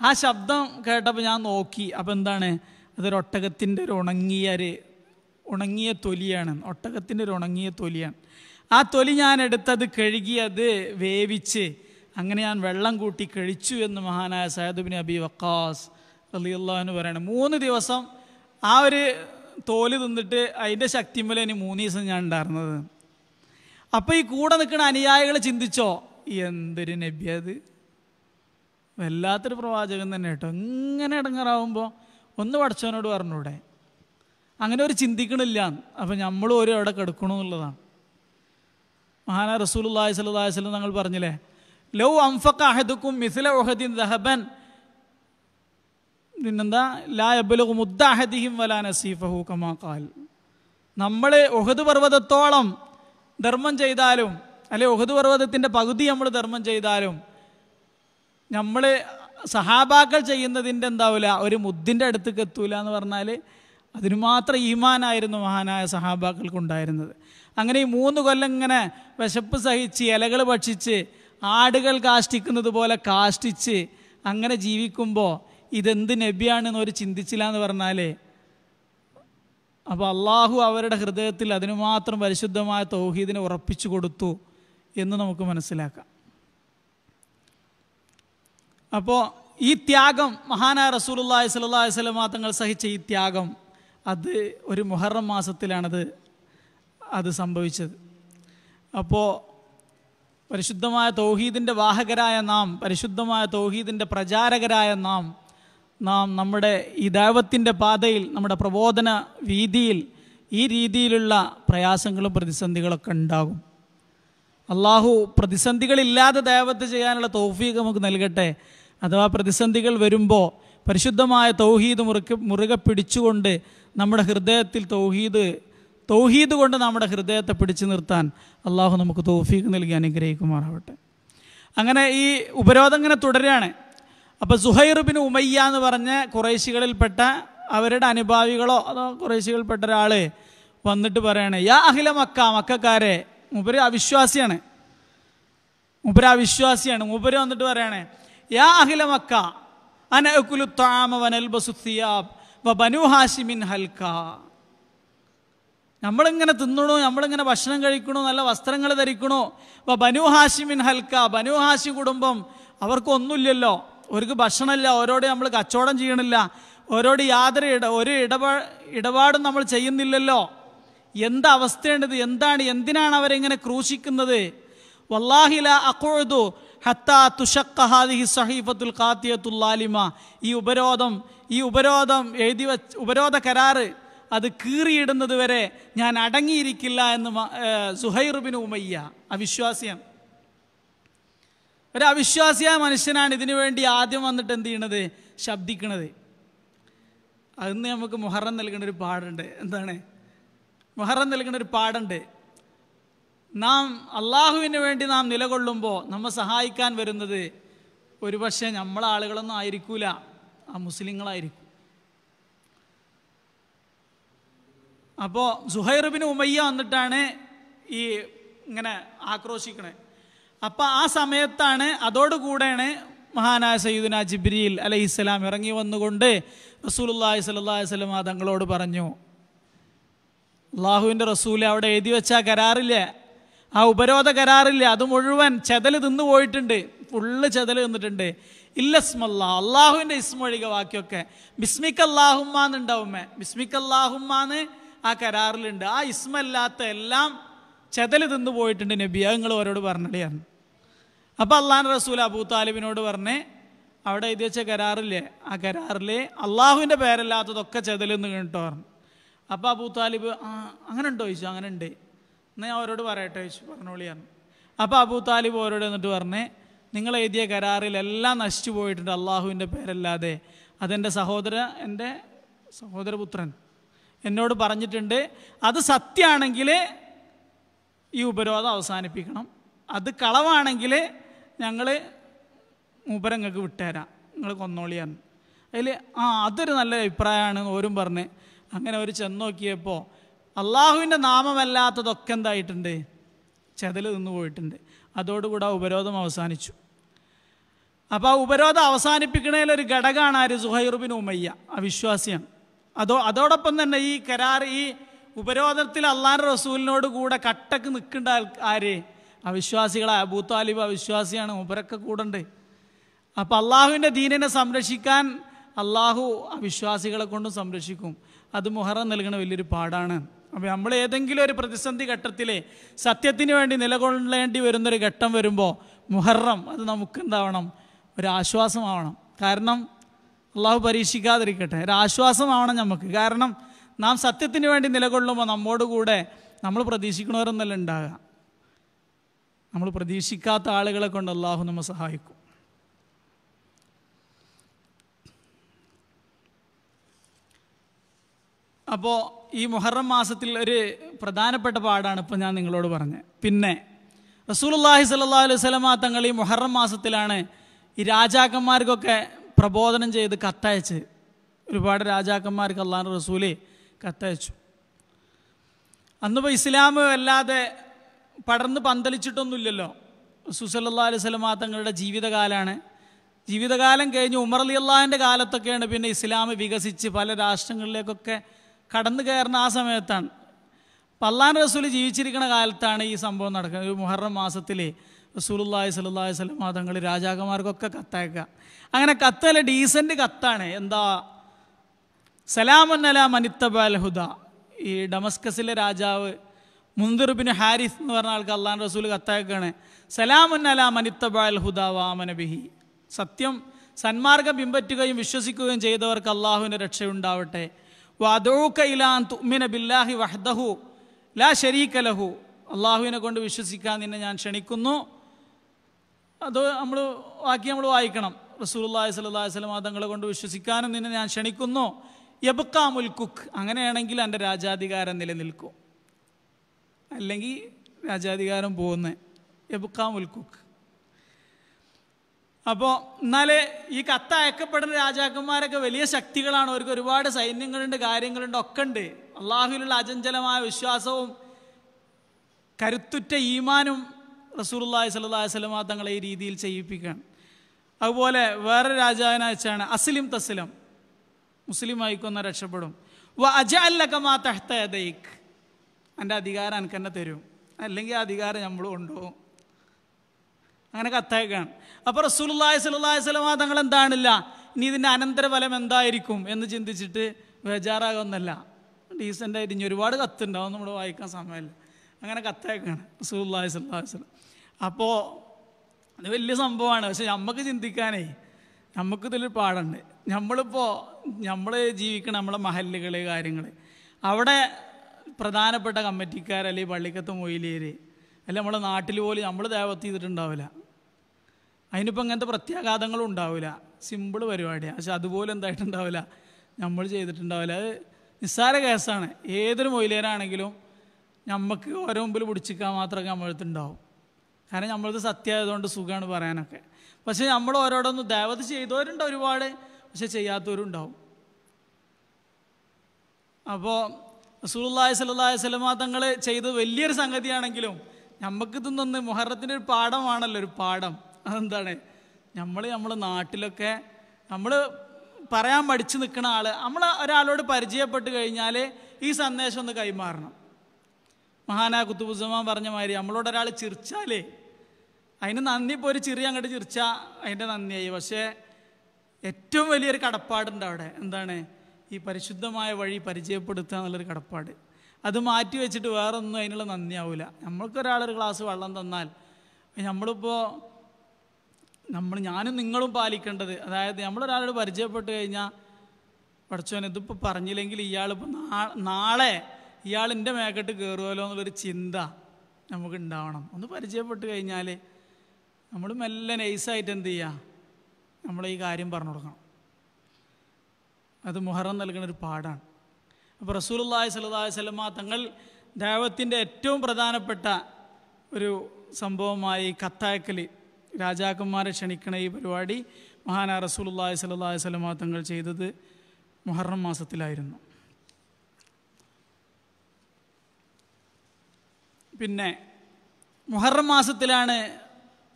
ആ ശബ്ദം കേട്ടപ്പോൾ ഞാൻ നോക്കി അപ്പോൾ എന്താണ് അതൊരു ഒട്ടകത്തിൻ്റെ ഒരു ഉണങ്ങിയ ഒരു ഉണങ്ങിയ തൊലിയാണ് ഒട്ടകത്തിൻ്റെ ഒരു ഉണങ്ങിയ തൊലിയാണ് ആ തൊലി ഞാൻ എടുത്തത് കഴുകി അത് വേവിച്ച് അങ്ങനെ ഞാൻ വെള്ളം കൂട്ടി കഴിച്ചു എന്ന് മഹാനായ സയദുബിൻ അബി വക്കാസ് അള്ളിയുള്ള എന്ന് മൂന്ന് ദിവസം ആ ഒരു തോല് തിന്നിട്ട് അതിൻ്റെ ശക്തിമല ഇനി മൂന്ന് ദിവസം ഞാൻ ഉണ്ടായിരുന്നത് അപ്പോൾ ഈ കൂടെ നിൽക്കുന്ന അനുയായികൾ ചിന്തിച്ചോ എന്തൊരു നബി അത് വല്ലാത്തൊരു പ്രവാചകൻ തന്നെ കേട്ടോ ഇങ്ങനെ ഇടങ്ങറാവുമ്പോൾ ഒന്ന് പഠിച്ചവനോട് പറഞ്ഞൂടെ അങ്ങനെ ഒരു ചിന്തിക്കണില്ല അപ്പം നമ്മളും ഒരു അവിടെ കിടക്കണം എന്നുള്ളതാണ് മഹാന റസൂൽ അള്ളാഹി സ്വല്ലാ സ്വലം ഞങ്ങൾ പറഞ്ഞില്ലേ ലൗ അംഫക്കാഹദുക്കും മിസില ഒഹദിൻ ദഹബൻ പിന്നെന്താ ലാ അബലഹു മുദ്ദാഹദിഹിം വലാ നസീഫഹു കമാക്കാൽ നമ്മൾ ഒഹദ് പർവ്വതത്തോളം ധർമ്മം ചെയ്താലും അല്ലെ ഒഹദ് പർവ്വതത്തിൻ്റെ പകുതി നമ്മൾ ധർമ്മം ചെയ്താലും നമ്മൾ സഹാബാക്കൾ ചെയ്യുന്നതിൻ്റെ എന്താവില്ല ഒരു മുദ്ദിൻ്റെ അടുത്തേക്ക് എത്തൂല എന്ന് പറഞ്ഞാൽ അതിനു മാത്രം ഈമാനായിരുന്നു മഹാനായ സഹാബാക്കൾക്കുണ്ടായിരുന്നത് അങ്ങനെ ഈ മൂന്ന് കൊല്ലം ഇങ്ങനെ വിശപ്പ് സഹിച്ച് ഇലകൾ ഭക്ഷിച്ച് ആടുകൾ കാഷ്ടിക്കുന്നത് പോലെ കാഷ്ടിച്ച് അങ്ങനെ ജീവിക്കുമ്പോൾ ഇതെന്ത് നബിയാണെന്ന് അവർ ചിന്തിച്ചില്ല എന്ന് പറഞ്ഞാലേ അപ്പോൾ അള്ളാഹു അവരുടെ ഹൃദയത്തിൽ അതിനുമാത്രം പരിശുദ്ധമായ തൗഹീദിനെ ഉറപ്പിച്ചു കൊടുത്തു എന്ന് നമുക്ക് മനസ്സിലാക്കാം അപ്പോൾ ഈ ത്യാഗം മഹാനായ റസൂലുള്ളാഹി സ്വല്ലല്ലാഹി വസല്ലം തങ്ങൾ സഹിച്ച ഈ ത്യാഗം അത് ഒരു മുഹറം മാസത്തിലാണത് അത് സംഭവിച്ചത് അപ്പോൾ പരിശുദ്ധമായ തൗഹീദിൻ്റെ വാഹകരായ നാം പരിശുദ്ധമായ തൗഹീദിൻ്റെ പ്രചാരകരായ നാം നാം നമ്മുടെ ഈ ദൈവത്തിൻ്റെ പാതയിൽ നമ്മുടെ പ്രബോധന വീതിയിൽ ഈ രീതിയിലുള്ള പ്രയാസങ്ങളും പ്രതിസന്ധികളൊക്കെ ഉണ്ടാകും അള്ളാഹു പ്രതിസന്ധികളില്ലാതെ ദൈവത്ത് ചെയ്യാനുള്ള തൗഫീഖ് നമുക്ക് നൽകട്ടെ അഥവാ പ്രതിസന്ധികൾ വരുമ്പോൾ പരിശുദ്ധമായ തൗഹീദ് മുറുക്ക് മുറുകെ പിടിച്ചുകൊണ്ട് നമ്മുടെ ഹൃദയത്തിൽ തൗഹീദ് തൗഹീദ് കൊണ്ട് നമ്മുടെ ഹൃദയത്തെ പിടിച്ചു നിർത്താൻ അള്ളാഹു നമുക്ക് തൗഫീഖ് നൽകി അനുഗ്രഹിക്കുമാറാവട്ടെ അങ്ങനെ ഈ ഉപരോധം ഇങ്ങനെ തുടരുകയാണ് അപ്പോൾ സുഹൈർ ഉമയ്യ എന്ന് പറഞ്ഞ കുറേശികളിൽപ്പെട്ട അവരുടെ അനുഭാവികളോ അതോ കുറേശികളിൽപ്പെട്ട ഒരാള് വന്നിട്ട് പറയാണ് യാ അഖില മക്ക മക്കാരെ മുപ്പര് അവിശ്വാസിയാണ് മുപ്പര് അവിശ്വാസിയാണ് മുപ്പര് വന്നിട്ട് പറയണേ യാ അഖില മക്ക അനഅക്കുലു താമ വനൽ ബസുസിയാബ് ഹാഷിമിൻ ഹൽക്ക നമ്മളിങ്ങനെ തിന്നണോ നമ്മളിങ്ങനെ ഭക്ഷണം കഴിക്കണോ നല്ല വസ്ത്രങ്ങൾ ധരിക്കണോ വ ബനു ഹാഷിമിൻ ഹൽക്ക ബനു ഹാഷി കുടുംബം അവർക്കൊന്നുമില്ലല്ലോ ഒരുക്ക് ഭക്ഷണമില്ല ഓരോട് നമ്മൾ കച്ചവടം ചെയ്യണില്ല ഓരോട് യാതൊരു ഇട ഒരു ഇടപാ ഇടപാടും നമ്മൾ ചെയ്യുന്നില്ലല്ലോ എന്തവസ്ഥയുണ്ടത് എന്താണ് എന്തിനാണ് അവരിങ്ങനെ ക്രൂശിക്കുന്നത് വല്ലാഹില അക്കോഴുതു ഹത്താ തുഷക്കഹാദിഹി സഹീഫത്തുൽ കാത്തിയത്തുല്ലാലിമ ഈ ഉപരോധം ഈ ഉപരോധം എഴുതി വച്ച് ഉപരോധ കരാറ് അത് കീറിയിടുന്നത് വരെ ഞാൻ അടങ്ങിയിരിക്കില്ല എന്ന് സുഹൈറുബിൻ ഉമയ്യ അവിശ്വാസിയാണ് ഒരു അവിശ്വാസിയായ മനുഷ്യനാണ് ഇതിനു വേണ്ടി ആദ്യം വന്നിട്ട് എന്ത് ചെയ്യണത് ശബ്ദിക്കണത് അന്ന് നമുക്ക് മുഹറം നൽകേണ്ട ഒരു പാടുണ്ട് എന്താണ് മുഹറം നൽകേണ്ട ഒരു പാടുണ്ട് നാം അള്ളാഹുവിന് വേണ്ടി നാം നിലകൊള്ളുമ്പോൾ നമ്മെ സഹായിക്കാൻ വരുന്നത് ഒരുപക്ഷെ നമ്മളെ ആളുകളൊന്നും ആയിരിക്കൂല ആ മുസ്ലിങ്ങളായിരിക്കും അപ്പോൾ സുഹൈറുബിന് ഉമയ്യ വന്നിട്ടാണ് ഈ ഇങ്ങനെ ആക്രോശിക്കണേ അപ്പോൾ ആ സമയത്താണ് അതോടുകൂടെയാണ് മഹാനായ സയ്യിദുന ജിബ്രീൽ അലൈഹി ഇറങ്ങി വന്നുകൊണ്ട് റസൂലുല്ലാഹി സ്വല്ലല്ലാഹി വസ്ലം തങ്ങളോട് പറഞ്ഞു അള്ളാഹുവിൻ്റെ റസൂൽ അവിടെ എഴുതി വെച്ച കരാറില്ല ആ ഉപരോധ കരാറില്ല അത് മുഴുവൻ ചെതൽ തിന്നു പോയിട്ടുണ്ട് ഫുള്ള് ചെതൽ തിന്നിട്ടുണ്ട് ഇല്ലസ്മല്ലാ അള്ളാഹുവിൻ്റെ ഇസ്മൊഴിക വാക്യൊക്കെ ബിസ്മിക്കല്ലാഹുമ്മ എന്നുണ്ടാവുമേ ബിസ്മിക്കല്ലാഹുമ്മ ആ കരാറിലുണ്ട് ആ ഇസ്മല്ലാത്ത എല്ലാം ചെതൽ തിന്നു പോയിട്ടുണ്ട് നബി നിങ്ങൾ അവരോട് പറഞ്ഞില്ലേ അപ്പോൾ അള്ളാഹാൻ റസൂൽ അബൂ താലിബിനോട് പറഞ്ഞേ അവിടെ എഴുതി വെച്ച കരാറില്ലേ ആ കരാറിൽ അള്ളാഹുവിൻ്റെ പേരല്ലാത്തതൊക്കെ ചെതലെന്ന് കേട്ടോ പറഞ്ഞു അപ്പോൾ അബൂ താലിബ് ആ അങ്ങനെ ഉണ്ടോ ചോദിച്ചു അങ്ങനെ ഉണ്ട് എന്നാൽ ഞാൻ അവരോട് പറയട്ടെ ചോദിച്ചു പറഞ്ഞോളി പറഞ്ഞു അപ്പോൾ അബൂ താലിബ് അവരോട് എന്നിട്ട് പറഞ്ഞേ നിങ്ങൾ എഴുതിയ കരാറിൽ എല്ലാം നശിച്ചു പോയിട്ടുണ്ട് അള്ളാഹുവിൻ്റെ പേരല്ലാതെ അതെൻ്റെ സഹോദര എൻ്റെ സഹോദരപുത്രൻ എന്നോട് പറഞ്ഞിട്ടുണ്ട് അത് സത്യമാണെങ്കിൽ ഈ ഉപരോധം അവസാനിപ്പിക്കണം അത് കളവാണെങ്കിൽ ഞങ്ങൾ മൂപ്പരങ്ങൾക്ക് വിട്ടുതരാം നിങ്ങൾ കൊന്നോളിയാണ് അതിൽ ആ അതൊരു നല്ല അഭിപ്രായമാണ് ഓരും പറഞ്ഞ് അങ്ങനെ അവർ ചെന്ന് നോക്കിയപ്പോൾ അള്ളാഹുവിൻ്റെ നാമമല്ലാത്തതൊക്കെ എന്തായിട്ടുണ്ട് ചെതൽ നിന്ന് പോയിട്ടുണ്ട് അതോടുകൂടി ആ ഉപരോധം അവസാനിച്ചു അപ്പോൾ ആ ഉപരോധം അവസാനിപ്പിക്കണേലൊരു ഘടകമാണ് ആര് സുഹൈറുബിൻ ഉമയ്യ അവിശ്വാസിയാണ് അതോ അതോടൊപ്പം തന്നെ ഈ കരാർ ഈ ഉപരോധത്തിൽ അള്ളാൻ റസൂലിനോട് കൂടെ കട്ടക്ക് നിൽക്കേണ്ട ആര് അവിശ്വാസികളെ അബൂത്താലിബ് അവിശ്വാസിയാണ് മൂപ്പരൊക്കെ കൂടണ്ട് അപ്പോൾ അള്ളാഹുവിൻ്റെ ദീനിനെ സംരക്ഷിക്കാൻ അള്ളാഹു അവിശ്വാസികളെ കൊണ്ടും സംരക്ഷിക്കും അത് മുഹറം നൽകുന്ന വലിയൊരു പാടാണ് അപ്പോൾ നമ്മൾ ഏതെങ്കിലും ഒരു പ്രതിസന്ധി ഘട്ടത്തിൽ സത്യത്തിന് വേണ്ടി നിലകൊള്ളേണ്ടി വരുന്നൊരു ഘട്ടം വരുമ്പോൾ മുഹറം അത് നമുക്ക് ഒരു ഒരാശ്വാസമാവണം കാരണം അള്ളാഹു പരീക്ഷിക്കാതിരിക്കട്ടെ ഒരാശ്വാസമാവണം നമുക്ക് കാരണം നാം സത്യത്തിന് വേണ്ടി നിലകൊള്ളുമ്പോൾ നമ്മോട് കൂടെ നമ്മൾ പ്രതീക്ഷിക്കണവരൊന്നല്ല ഉണ്ടാകാം നമ്മൾ പ്രതീക്ഷിക്കാത്ത ആളുകളെ കൊണ്ട് അള്ളാഹു നമ്മെ സഹായിക്കും അപ്പോൾ ഈ മുഹറം മാസത്തിൽ ഒരു പ്രധാനപ്പെട്ട പാടാണ് ഇപ്പം ഞാൻ നിങ്ങളോട് പറഞ്ഞത് പിന്നെ റസൂലുല്ലാഹി സല്ലാ അലൈഹി സ്വലമ തങ്ങൾ ഈ മുഹറം മാസത്തിലാണ് ഈ രാജാക്കന്മാർക്കൊക്കെ പ്രബോധനം ചെയ്ത് കത്തയച്ച് ഒരുപാട് രാജാക്കന്മാർക്ക് അള്ളാഹ് റസൂലെ കത്തയച്ചു അന്നിപ്പോൾ ഇസ്ലാം അല്ലാതെ പടർന്ന് പന്തലിച്ചിട്ടൊന്നുമില്ലല്ലോ സുസലല്ലാ അലൈഹി സ്വലമാ തങ്ങളുടെ ജീവിതകാലമാണ് ജീവിതകാലം കഴിഞ്ഞ് ഉമർ അലി അള്ളാഹിൻ്റെ കാലത്തൊക്കെയാണ് പിന്നെ ഇസ്ലാം വികസിച്ച് പല രാഷ്ട്രങ്ങളിലേക്കൊക്കെ കടന്നു കയറുന്ന ആ സമയത്താണ് പല്ലാൻ റസൂൽ ജീവിച്ചിരിക്കുന്ന കാലത്താണ് ഈ സംഭവം നടക്കുന്നത് ഒരു മുഹറം മാസത്തിൽ റസൂലുല്ലാഹി അലൈഹി സ്വലം തങ്ങൾ രാജാക്കന്മാർക്കൊക്കെ കത്തയക്കുക അങ്ങനെ കത്തല്ല ഡീസൻറ്റ് കത്താണ് എന്താ സലാമന്നല മനിത്തബ അൽഹുദ ഈ ഡമസ്കസിലെ രാജാവ് മുന്തിർബിൻ ഹാരിസ് എന്ന് പറഞ്ഞ ആൾക്ക് അള്ളാൻ റസൂൽ കത്താക്കാണ് സലാമുൻ അലാ മനിത്തബാൽ ഹുദാവാമനബിഹി സത്യം സന്മാർഗം പിൻപറ്റുകയും വിശ്വസിക്കുകയും ചെയ്തവർക്ക് അള്ളാഹുവിൻ്റെ രക്ഷയുണ്ടാവട്ടെ വദൂക്ക ഇലാൻ തുമിന ബില്ലാഹി വഹ്ദഹു ലാ ഷരീഖലഹു ലഹു അള്ളാഹുവിനെ കൊണ്ട് വിശ്വസിക്കാൻ നിന്നെ ഞാൻ ക്ഷണിക്കുന്നു അത് നമ്മൾ ബാക്കി നമ്മൾ വായിക്കണം റസൂലുള്ളാഹി സ്വല്ലല്ലാഹി വസല്ലം തങ്ങളെ കൊണ്ട് വിശ്വസിക്കാനും നിന്നെ ഞാൻ ക്ഷണിക്കുന്നു യബ്ക്കാ മുൽക്കുക്ക് അങ്ങനെയാണെങ്കിൽ എൻ്റെ രാജാധികാരം നിലനിൽക്കും അല്ലെങ്കിൽ രാജാധികാരം പോകുന്നത് എബുക്കാമുൽക്കുക്ക് അപ്പോൾ എന്നാൽ ഈ കത്ത് അയക്കപ്പെടുന്ന രാജാക്കന്മാരൊക്കെ വലിയ ശക്തികളാണ് അവർക്ക് ഒരുപാട് സൈന്യങ്ങളുണ്ട് കാര്യങ്ങളുണ്ട് ഒക്കെ ഉണ്ട് അള്ളാഹുലുള്ള അചഞ്ചലമായ വിശ്വാസവും കരുത്തുറ്റ ഈമാനും റസൂർല്ലാഹി സല്ലാ വസ്ലമ തങ്ങളെ ഈ രീതിയിൽ ചെയ്യിപ്പിക്കുകയാണ് അതുപോലെ വേറെ രാജാവിനെ വെച്ചാണ് അസ്ലിം തസ്ലം മുസ്ലിം ആയിക്കൊന്ന രക്ഷപ്പെടും വ അജ അല്ലക്കമാ തഹ്തയ്ക്ക് എൻ്റെ അധികാരം എനിക്ക് തന്നെ തരും അല്ലെങ്കിൽ ആ അധികാരം നമ്മളും ഉണ്ടോ അങ്ങനെ കത്തയക്കാണ് അപ്പോൾ റസൂലുള്ളാഹി സ്വല്ലല്ലാഹി വസല്ലം തങ്ങൾ എന്താണില്ല ഇനി ഇതിൻ്റെ അനന്തരഫലം എന്തായിരിക്കും എന്ന് ചിന്തിച്ചിട്ട് ബേജാറാകുന്നല്ല ഡീസൻ്റായിട്ട് ഇനി ഒരുപാട് കത്തുണ്ടാവും നമ്മൾ വായിക്കാൻ സമയമില്ല അങ്ങനെ കത്തയക്കാണ് റസൂലുള്ളാഹി സ്വല്ലല്ലാഹി വസല്ലം അപ്പോൾ അത് വലിയ സംഭവമാണ് പക്ഷെ നമുക്ക് ചിന്തിക്കാനേ നമുക്ക് ഇതിലൊരു പാടുണ്ട് നമ്മളിപ്പോൾ നമ്മൾ ജീവിക്കണം നമ്മളെ മഹല്ലുകൾ കാര്യങ്ങൾ അവിടെ പ്രധാനപ്പെട്ട കമ്മിറ്റിക്കാർ അല്ലെങ്കിൽ പള്ളിക്കത്ത് മൊയിലേർ അല്ല നമ്മളെ നാട്ടിൽ പോലും നമ്മൾ ദേവത്തി ചെയ്തിട്ടുണ്ടാവില്ല അതിനിപ്പോൾ അങ്ങനത്തെ പ്രത്യാഘാതങ്ങളും ഉണ്ടാവില്ല സിമ്പിൾ പരിപാടിയാണ് പക്ഷെ അതുപോലെ എന്തായിട്ടുണ്ടാവില്ല നമ്മൾ ചെയ്തിട്ടുണ്ടാവില്ല അത് നിസ്സാര കേസാണ് ഏതൊരു മൊയിലേരാണെങ്കിലും നമുക്ക് ഓരോ മുമ്പിൽ പിടിച്ചിക്കാൻ മാത്രമേ നമ്മളടുത്തുണ്ടാവും കാരണം നമ്മളത് സത്യമായതുകൊണ്ട് സുഖമാണ് പറയാനൊക്കെ പക്ഷേ നമ്മൾ ഓരോടൊന്നും ദേവത ചെയ്തവരുണ്ട് ഒരുപാട് പക്ഷെ ചെയ്യാത്തവരുണ്ടാവും അപ്പോൾ റസൂലുള്ളാഹി സ്വല്ലല്ലാഹി വസല്ലമ തങ്ങളെ ചെയ്ത വലിയൊരു സംഗതിയാണെങ്കിലും നമുക്ക് ഇതൊന്നും മുഹറത്തിന്റെ ഒരു പാഠമാണല്ലോ ഒരു പാഠം അതെന്താണ് നമ്മൾ നമ്മൾ നാട്ടിലൊക്കെ നമ്മൾ പറയാൻ പഠിച്ചു നിൽക്കുന്ന ആൾ നമ്മൾ ഒരാളോട് പരിചയപ്പെട്ട് കഴിഞ്ഞാൽ ഈ സന്ദേശം ഒന്ന് കൈമാറണം മഹാനാ കുത്തുബുസമാൻ പറഞ്ഞ മാതിരി നമ്മളോട് ഒരാൾ ചിരിച്ചാലേ അതിന് നന്ദി ഇപ്പോൾ ഒരു ചിരി അങ്ങോട്ട് ചിരിച്ചാൽ അതിൻ്റെ നന്ദിയായി പക്ഷേ ഏറ്റവും വലിയൊരു കടപ്പാടുണ്ട് അവിടെ എന്താണ് ഈ പരിശുദ്ധമായ വഴി പരിചയപ്പെടുത്തുക എന്നുള്ളൊരു കടപ്പാട് അത് മാറ്റി വെച്ചിട്ട് വേറൊന്നും അതിനുള്ള നന്ദിയാവില്ല നമ്മൾക്കൊരാളൊരു ഗ്ലാസ് വെള്ളം തന്നാൽ നമ്മളിപ്പോൾ നമ്മൾ ഞാനും നിങ്ങളും പാലിക്കേണ്ടത് അതായത് നമ്മളൊരാളോട് പരിചയപ്പെട്ട് കഴിഞ്ഞാൽ പഠിച്ചവൻ ഇതിപ്പോൾ പറഞ്ഞില്ലെങ്കിൽ ഇയാളിപ്പോൾ നാളെ ഇയാൾ എൻ്റെ മേക്കെട്ട് കയറുമല്ലോ എന്നുള്ളൊരു ചിന്ത നമുക്ക് ഉണ്ടാവണം ഒന്ന് പരിചയപ്പെട്ട് കഴിഞ്ഞാൽ നമ്മൾ മെല്ലെ നൈസായിട്ട് എന്ത് ചെയ്യുക നമ്മൾ ഈ കാര്യം പറഞ്ഞു കൊടുക്കണം അത് മുഹറം നൽകുന്ന ഒരു പാടാണ് അപ്പോൾ റസൂലുല്ലാഹി സലഹ് സ്വലമ തങ്ങൾ ദൈവത്തിൻ്റെ ഏറ്റവും പ്രധാനപ്പെട്ട ഒരു സംഭവമായി കത്തയക്കൽ രാജാക്കന്മാരെ ക്ഷണിക്കണ ഈ പരിപാടി മഹാന റസൂലുല്ലാഹി സലഹ് സ്വലമ തങ്ങൾ ചെയ്തത് മുഹറം മാസത്തിലായിരുന്നു പിന്നെ മുഹറം മാസത്തിലാണ്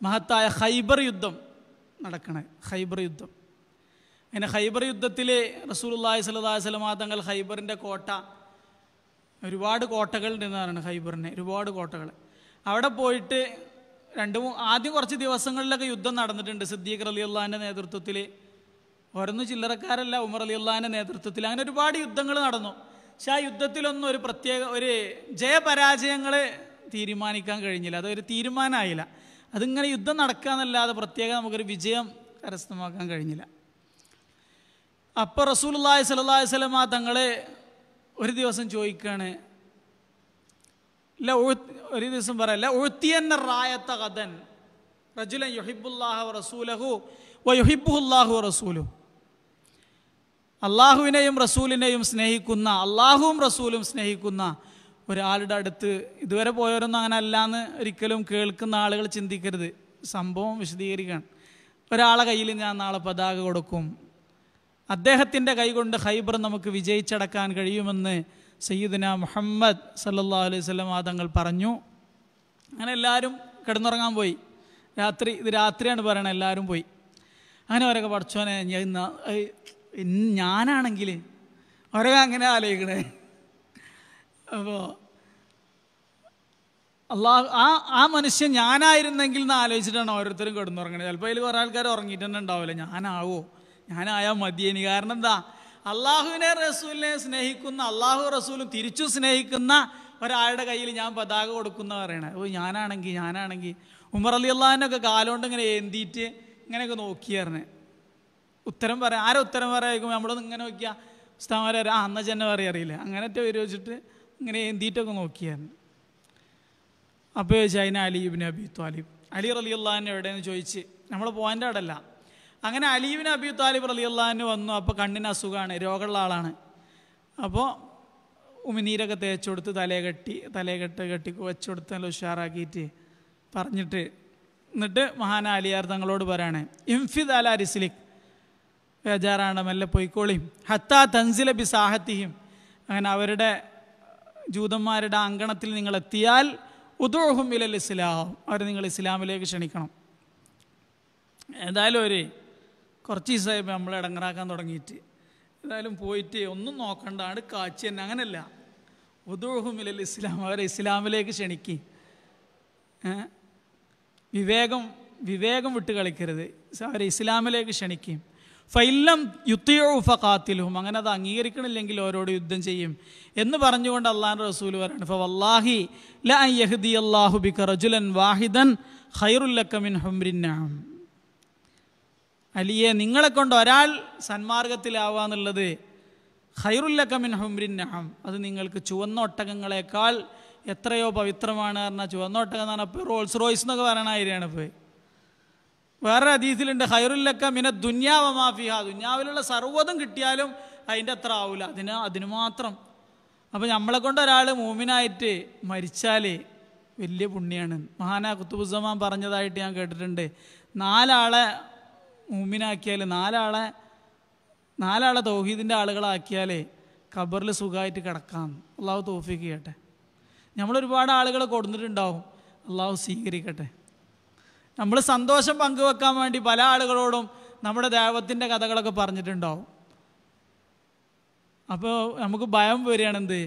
മഹത്തായ ഹൈബർ യുദ്ധം നടക്കണത് ഹൈബർ യുദ്ധം അങ്ങനെ ഹൈബർ യുദ്ധത്തിൽ റസൂലുല്ലാഹി സ്വലാഹി സ്വലമാ തങ്ങൾ ഹൈബറിൻ്റെ കോട്ട ഒരുപാട് കോട്ടകൾ ഉണ്ടെന്നാണ് ഹൈബറിന് ഒരുപാട് കോട്ടകൾ അവിടെ പോയിട്ട് രണ്ട് ആദ്യം കുറച്ച് ദിവസങ്ങളിലൊക്കെ യുദ്ധം നടന്നിട്ടുണ്ട് സിദ്ദീഖ് അലി അള്ളാഹിൻ്റെ നേതൃത്വത്തിൽ ഓരോന്ന് ചില്ലറക്കാരല്ല ഉമർ അലി അള്ളാഹിൻ്റെ നേതൃത്വത്തിൽ അങ്ങനെ ഒരുപാട് യുദ്ധങ്ങൾ നടന്നു പക്ഷെ ആ യുദ്ധത്തിലൊന്നും ഒരു പ്രത്യേക ഒരു ജയപരാജയങ്ങൾ തീരുമാനിക്കാൻ കഴിഞ്ഞില്ല അതൊരു തീരുമാനമായില്ല അതിങ്ങനെ യുദ്ധം നടക്കുക എന്നല്ലാതെ പ്രത്യേകം നമുക്കൊരു വിജയം കരസ്ഥമാക്കാൻ കഴിഞ്ഞില്ല അപ്പോൾ റസൂലുള്ളാഹി സ്വല്ലല്ലാഹി വസല്ലമ തങ്ങളെ ഒരു ദിവസം ചോദിക്കുകയാണ് ഇല്ല ഒരു ദിവസം പറയല്ല ഒഴുത്തിയെന്ന റായത്ത കഥൻ റജുലൻ യുഹിബുല്ലാഹു റസൂലഹു വയുഹിബുല്ലാഹു റസൂലു അള്ളാഹുവിനെയും റസൂലിനെയും സ്നേഹിക്കുന്ന അള്ളാഹുവും റസൂലും സ്നേഹിക്കുന്ന ഒരാളുടെ അടുത്ത് ഇതുവരെ പോയവരൊന്നും അങ്ങനെ അല്ലാന്ന് ഒരിക്കലും കേൾക്കുന്ന ആളുകൾ ചിന്തിക്കരുത് സംഭവം വിശദീകരിക്കണം ഒരാളെ കയ്യിൽ ഞാൻ നാളെ പതാക കൊടുക്കും അദ്ദേഹത്തിൻ്റെ കൈകൊണ്ട് ഹൈബർ നമുക്ക് വിജയിച്ചടക്കാൻ കഴിയുമെന്ന് സയ്യിദിന മുഹമ്മദ് സല്ലാ അലൈഹി സ്വലം ആദങ്ങൾ പറഞ്ഞു അങ്ങനെ എല്ലാവരും കിടന്നുറങ്ങാൻ പോയി രാത്രി ഇത് രാത്രിയാണ് പറയണത് എല്ലാവരും പോയി അങ്ങനെ അവരൊക്കെ പഠിച്ചോനെ ഞാനാണെങ്കിൽ അവരൊക്കെ അങ്ങനെ ആലോചിക്കണേ അപ്പോൾ അള്ളാ ആ ആ മനുഷ്യൻ ഞാനായിരുന്നെങ്കിൽ എന്ന് ആലോചിച്ചിട്ടാണ് ഓരോരുത്തരും കിടന്നുറങ്ങണത് ചിലപ്പോൾ അതിൽ കുറേ ആൾക്കാർ ഉറങ്ങിയിട്ട് ഞാനാവോ ഞാനായാൽ മതിയേനി കാരണം എന്താ അള്ളാഹുവിനെ റസൂലിനെ സ്നേഹിക്കുന്ന അള്ളാഹു റസൂലും തിരിച്ചു സ്നേഹിക്കുന്ന ഒരാളുടെ കയ്യിൽ ഞാൻ പതാക കൊടുക്കുന്ന പറയണേ ഓ ഞാനാണെങ്കിൽ ഞാനാണെങ്കിൽ ഉമർ അലി അള്ളാഹിനൊക്കെ കാലുകൊണ്ട് ഇങ്ങനെ എന്തിയിട്ട് ഇങ്ങനെയൊക്കെ നോക്കിയായിരുന്നു ഉത്തരം പറയാം ആരും ഉത്തരം പറയായിരിക്കും നമ്മളൊന്നും ഇങ്ങനെ നോക്കിയാൽ ഉസ്താമാരെ ആ അന്ന ചെന്നെ പറയാൻ അറിയില്ല അങ്ങനത്തെ പേര് വെച്ചിട്ട് ഇങ്ങനെ എന്തിയിട്ടൊക്കെ നോക്കിയായിരുന്നു അപ്പോൾ ചോദിച്ചു അതിന് അലി ഇബിൻ അബി ത്വാലിബ് അലി റലി അള്ളാഹിൻ്റെ എവിടെയെന്ന് ചോദിച്ച് നമ്മൾ അവിടെ അല്ല അങ്ങനെ അലീവിന് അബി താലിബ് അലി അള്ളാഹിന് വന്നു അപ്പോൾ കണ്ണിന് അസുഖമാണ് രോഗമുള്ള ആളാണ് അപ്പോൾ ഉമിനീരൊക്കെ തേച്ചു കൊടുത്ത് തലയെ കെട്ടി തലയെ കെട്ട് കെട്ടി വെച്ചുകൊടുത്ത് നല്ല ഉഷാറാക്കിയിട്ട് പറഞ്ഞിട്ട് എന്നിട്ട് മഹാന അലിയാർ തങ്ങളോട് പറയണേ ഇംഫിദ് അല അരിസ്ലിക് ബേജാറാണ് മെല്ലെ പൊയ്ക്കോളിയും ഹത്താ തൻസില ബി സാഹത്തിയും അങ്ങനെ അവരുടെ ജൂതന്മാരുടെ അങ്കണത്തിൽ നിങ്ങൾ എത്തിയാൽ ഉദോഹും ഇലൽ ഇസ്ലാം അവർ നിങ്ങൾ ഇസ്ലാമിലേക്ക് ക്ഷണിക്കണം ഏതായാലും ഒരു കുറച്ച് ദിവസമായി നമ്മൾ ഇടങ്ങറാക്കാൻ തുടങ്ങിയിട്ട് ഏതായാലും പോയിട്ട് ഒന്നും നോക്കണ്ട ആട് കാച്ചി തന്നെ അങ്ങനല്ല ഉദൂഹുമില്ലല്ലോ ഇസ്ലാം അവരെ ഇസ്ലാമിലേക്ക് ക്ഷണിക്ക് വിവേകം വിവേകം വിട്ട് കളിക്കരുത് അവരെ ഇസ്ലാമിലേക്ക് ക്ഷണിക്കും ഫൈല്ലം യുദ്ധയോ കാത്തിലും അങ്ങനെ അത് അംഗീകരിക്കണില്ലെങ്കിൽ അവരോട് യുദ്ധം ചെയ്യും എന്ന് പറഞ്ഞുകൊണ്ട് അള്ളാഹ് റസൂൽ പറയാണ് വല്ലാഹി ലഹദി അള്ളാഹു ബിക്ക റജുലൻ വാഹിദൻ ഹൈറുല്ലക്കമിൻ ഹംറിന്നാം അലിയെ നിങ്ങളെ കൊണ്ട് ഒരാൾ സന്മാർഗത്തിലാവാന്നുള്ളത് ഹൈറുല്ലക്കമിൻ ഹുംരിൻ നഹം അത് നിങ്ങൾക്ക് ചുവന്ന ഒട്ടകങ്ങളെക്കാൾ എത്രയോ പവിത്രമാണ് പറഞ്ഞാൽ ചുവന്ന ഒട്ടകം എന്ന് പറഞ്ഞപ്പോൾ റോൾസ് റോയ്സ് എന്നൊക്കെ പറയണായിരിക്കാണ് ഇപ്പോൾ വേറെ അതീതിലുണ്ട് ഹൈറുല്ലക്ക മിന ദുന്യാവമാഫിഹ ദുന്യാവിലുള്ള സർവ്വതും കിട്ടിയാലും അതിൻ്റെ അത്ര ആവില്ല അതിന് അതിന് മാത്രം അപ്പോൾ നമ്മളെ കൊണ്ട് ഒരാൾ മൂമിനായിട്ട് മരിച്ചാൽ വലിയ പുണ്യമാണ് മഹാന കുത്തുബുസമാൻ പറഞ്ഞതായിട്ട് ഞാൻ കേട്ടിട്ടുണ്ട് നാലാളെ മുമ്മിനാക്കിയാൽ നാലാളെ നാലാളെ തൗഹീദിൻ്റെ ആളുകളാക്കിയാലേ ഖബറിൽ സുഖമായിട്ട് കിടക്കാം അള്ളാഹു തോഫിക്ക് ചെയ്യട്ടെ നമ്മളൊരുപാട് ആളുകൾ കൊടുത്തിട്ടുണ്ടാവും അള്ളാഹു സ്വീകരിക്കട്ടെ നമ്മൾ സന്തോഷം പങ്കുവെക്കാൻ വേണ്ടി പല ആളുകളോടും നമ്മുടെ ദേവത്തിൻ്റെ കഥകളൊക്കെ പറഞ്ഞിട്ടുണ്ടാവും അപ്പോൾ നമുക്ക് ഭയം വരികയാണെന്ത്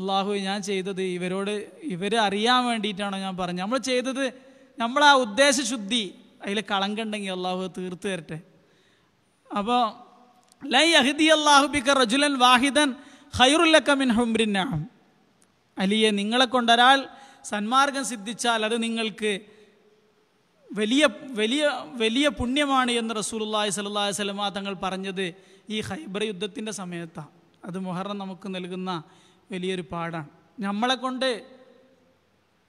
അള്ളാഹു ഞാൻ ചെയ്തത് ഇവരോട് ഇവരെ അറിയാൻ വേണ്ടിയിട്ടാണോ ഞാൻ പറഞ്ഞത് നമ്മൾ ചെയ്തത് നമ്മൾ ആ ഉദ്ദേശശുദ്ധി അതിൽ കളങ്കുണ്ടെങ്കിൽ അള്ളാഹു തീർത്തു തരട്ടെ അപ്പോൾ ലൈ അഹിദി അള്ളാഹുബിക്ക റജുലൻ വാഹിദൻ ഖൈറുല്ലക്ക മിൻ ഹുംറിനാം അലിയെ നിങ്ങളെ കൊണ്ടൊരാൾ സന്മാർഗം സിദ്ധിച്ചാൽ അത് നിങ്ങൾക്ക് വലിയ വലിയ വലിയ പുണ്യമാണ് എന്ന് റസൂലുല്ലാഹി സല്ലാ വലമ തങ്ങൾ പറഞ്ഞത് ഈ ഹൈബർ യുദ്ധത്തിൻ്റെ സമയത്താണ് അത് മുഹറം നമുക്ക് നൽകുന്ന വലിയൊരു പാടാണ് നമ്മളെ കൊണ്ട്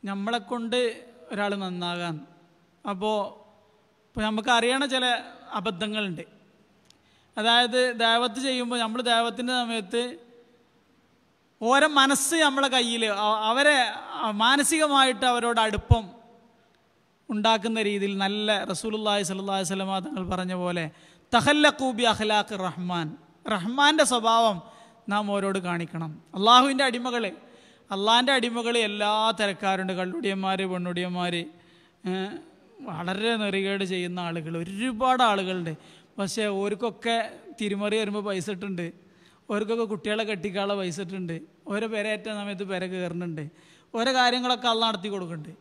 നമ്മളെ കൊണ്ട് ഒരാൾ നന്നാകാൻ അപ്പോൾ അപ്പോൾ നമുക്കറിയണ ചില അബദ്ധങ്ങളുണ്ട് അതായത് ദേവത്ത് ചെയ്യുമ്പോൾ നമ്മൾ ദേവത്തിൻ്റെ സമയത്ത് ഓരോ മനസ്സ് നമ്മളെ കയ്യിൽ അവരെ മാനസികമായിട്ട് അവരോട് അടുപ്പം ഉണ്ടാക്കുന്ന രീതിയിൽ നല്ല റസൂലുല്ലാഹി സല്ലാഹി സ്വലമ തങ്ങൾ പറഞ്ഞ പോലെ കൂബി അഹ്ലാഖ് റഹ്മാൻ റഹ്മാൻ്റെ സ്വഭാവം നാം ഓരോട് കാണിക്കണം അള്ളാഹുവിൻ്റെ അടിമകളെ അള്ളാഹിൻ്റെ അടിമകളെ എല്ലാ തരക്കാരുണ്ട് കള്ളുടിയന്മാർ പെണ്ണുടിയന്മാർ വളരെ നെറികേട് ചെയ്യുന്ന ആളുകൾ ഒരുപാട് ആളുകളുണ്ട് പക്ഷേ ഓർക്കൊക്കെ തിരുമറി വരുമ്പോൾ പൈസ ഇട്ടുണ്ട് ഓർക്കൊക്കെ കുട്ടികളെ കെട്ടിക്കാളെ പൈസ ഇട്ടുണ്ട് ഓരോ പേരേറ്റ സമയത്ത് പേര കയറുന്നുണ്ട് ഓരോ കാര്യങ്ങളൊക്കെ അള്ള നടത്തി കൊടുക്കുന്നുണ്ട്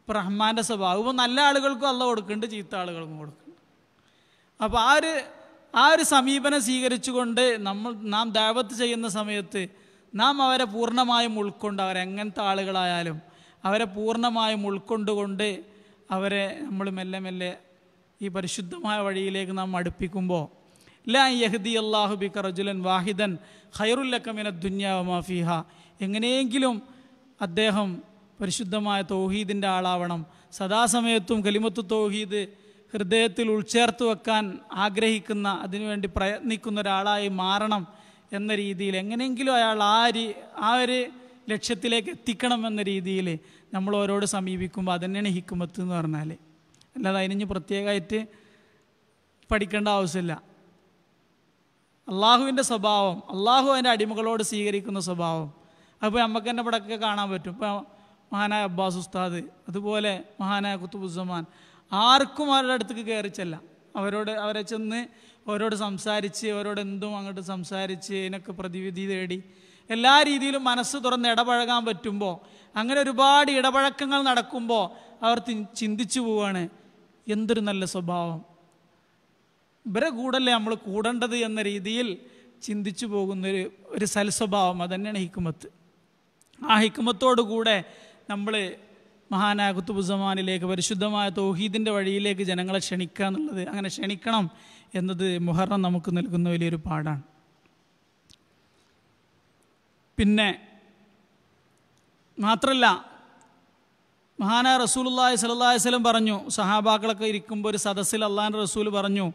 ഇപ്പം റഹ്മാൻ്റെ സ്വഭാവം ഇപ്പോൾ നല്ല ആളുകൾക്കും അള്ള കൊടുക്കുന്നുണ്ട് ചീത്ത ആളുകൾക്കും കൊടുക്കുന്നുണ്ട് അപ്പോൾ ആ ഒരു ആ ഒരു സമീപനം സ്വീകരിച്ചുകൊണ്ട് നമ്മൾ നാം ദേവത്ത് ചെയ്യുന്ന സമയത്ത് നാം അവരെ പൂർണ്ണമായും ഉൾക്കൊണ്ട് അവരെങ്ങനത്തെ ആളുകളായാലും അവരെ പൂർണ്ണമായും ഉൾക്കൊണ്ടുകൊണ്ട് അവരെ നമ്മൾ മെല്ലെ മെല്ലെ ഈ പരിശുദ്ധമായ വഴിയിലേക്ക് നാം അടുപ്പിക്കുമ്പോൾ ലാ യഹദി അള്ളാഹു ബിക്ക റജുലൻ വാഹിദൻ ഖൈറുല്ലക്കമിന ദുന്യാവമാഫിഹ എങ്ങനെയെങ്കിലും അദ്ദേഹം പരിശുദ്ധമായ തൗഹീദിൻ്റെ ആളാവണം സദാസമയത്തും കലിമത്ത് തൗഹീദ് ഹൃദയത്തിൽ ഉൾച്ചേർത്ത് വെക്കാൻ ആഗ്രഹിക്കുന്ന അതിനുവേണ്ടി പ്രയത്നിക്കുന്ന ഒരാളായി മാറണം എന്ന രീതിയിൽ എങ്ങനെയെങ്കിലും അയാൾ ആ ആ ഒരു ലക്ഷ്യത്തിലേക്ക് എത്തിക്കണം എന്ന രീതിയിൽ നമ്മൾ ഓരോട് സമീപിക്കുമ്പോൾ അതന്നെയാണ് ഹിക്കുമത്ത് എന്ന് പറഞ്ഞാൽ അല്ലാതെ അതിനിഞ്ഞ് പ്രത്യേകമായിട്ട് പഠിക്കേണ്ട ആവശ്യമില്ല അള്ളാഹുവിൻ്റെ സ്വഭാവം അള്ളാഹു അതിൻ്റെ അടിമകളോട് സ്വീകരിക്കുന്ന സ്വഭാവം അപ്പോൾ നമുക്ക് തന്നെ പടക്കൊക്കെ കാണാൻ പറ്റും ഇപ്പോൾ മഹാനായ അബ്ബാസ് ഉസ്താദ് അതുപോലെ മഹാനായ കുത്തുബുസമാൻ ആർക്കും അവരുടെ അടുത്തേക്ക് കയറിച്ചല്ല അവരോട് അവരെ ചെന്ന് അവരോട് സംസാരിച്ച് അവരോട് എന്തും അങ്ങോട്ട് സംസാരിച്ച് അതിനൊക്കെ പ്രതിവിധി തേടി എല്ലാ രീതിയിലും മനസ്സ് തുറന്ന് ഇടപഴകാൻ പറ്റുമ്പോൾ അങ്ങനെ ഒരുപാട് ഇടപഴക്കങ്ങൾ നടക്കുമ്പോൾ അവർ ചിന്തിച്ചു പോവാണ് എന്തൊരു നല്ല സ്വഭാവം ഇവരെ കൂടല്ലേ നമ്മൾ കൂടേണ്ടത് എന്ന രീതിയിൽ ചിന്തിച്ചു പോകുന്നൊരു ഒരു സൽസ്വഭാവം അതന്നെയാണ് ഹിക്കുമത്ത് ആ കൂടെ നമ്മൾ മഹാനായ കുത്തുബുസമാനിലേക്ക് പരിശുദ്ധമായ തോഹീദിൻ്റെ വഴിയിലേക്ക് ജനങ്ങളെ ക്ഷണിക്കുക എന്നുള്ളത് അങ്ങനെ ക്ഷണിക്കണം എന്നത് മുഹറം നമുക്ക് നൽകുന്ന വലിയൊരു പാടാണ് പിന്നെ മാത്രമല്ല മഹാന റസൂലുല്ലാഹി സലല്ലാഹി വസ്ലം പറഞ്ഞു സഹാബാക്കളൊക്കെ ഇരിക്കുമ്പോൾ ഒരു സദസ്സിൽ അള്ളാഹാൻ റസൂൽ പറഞ്ഞു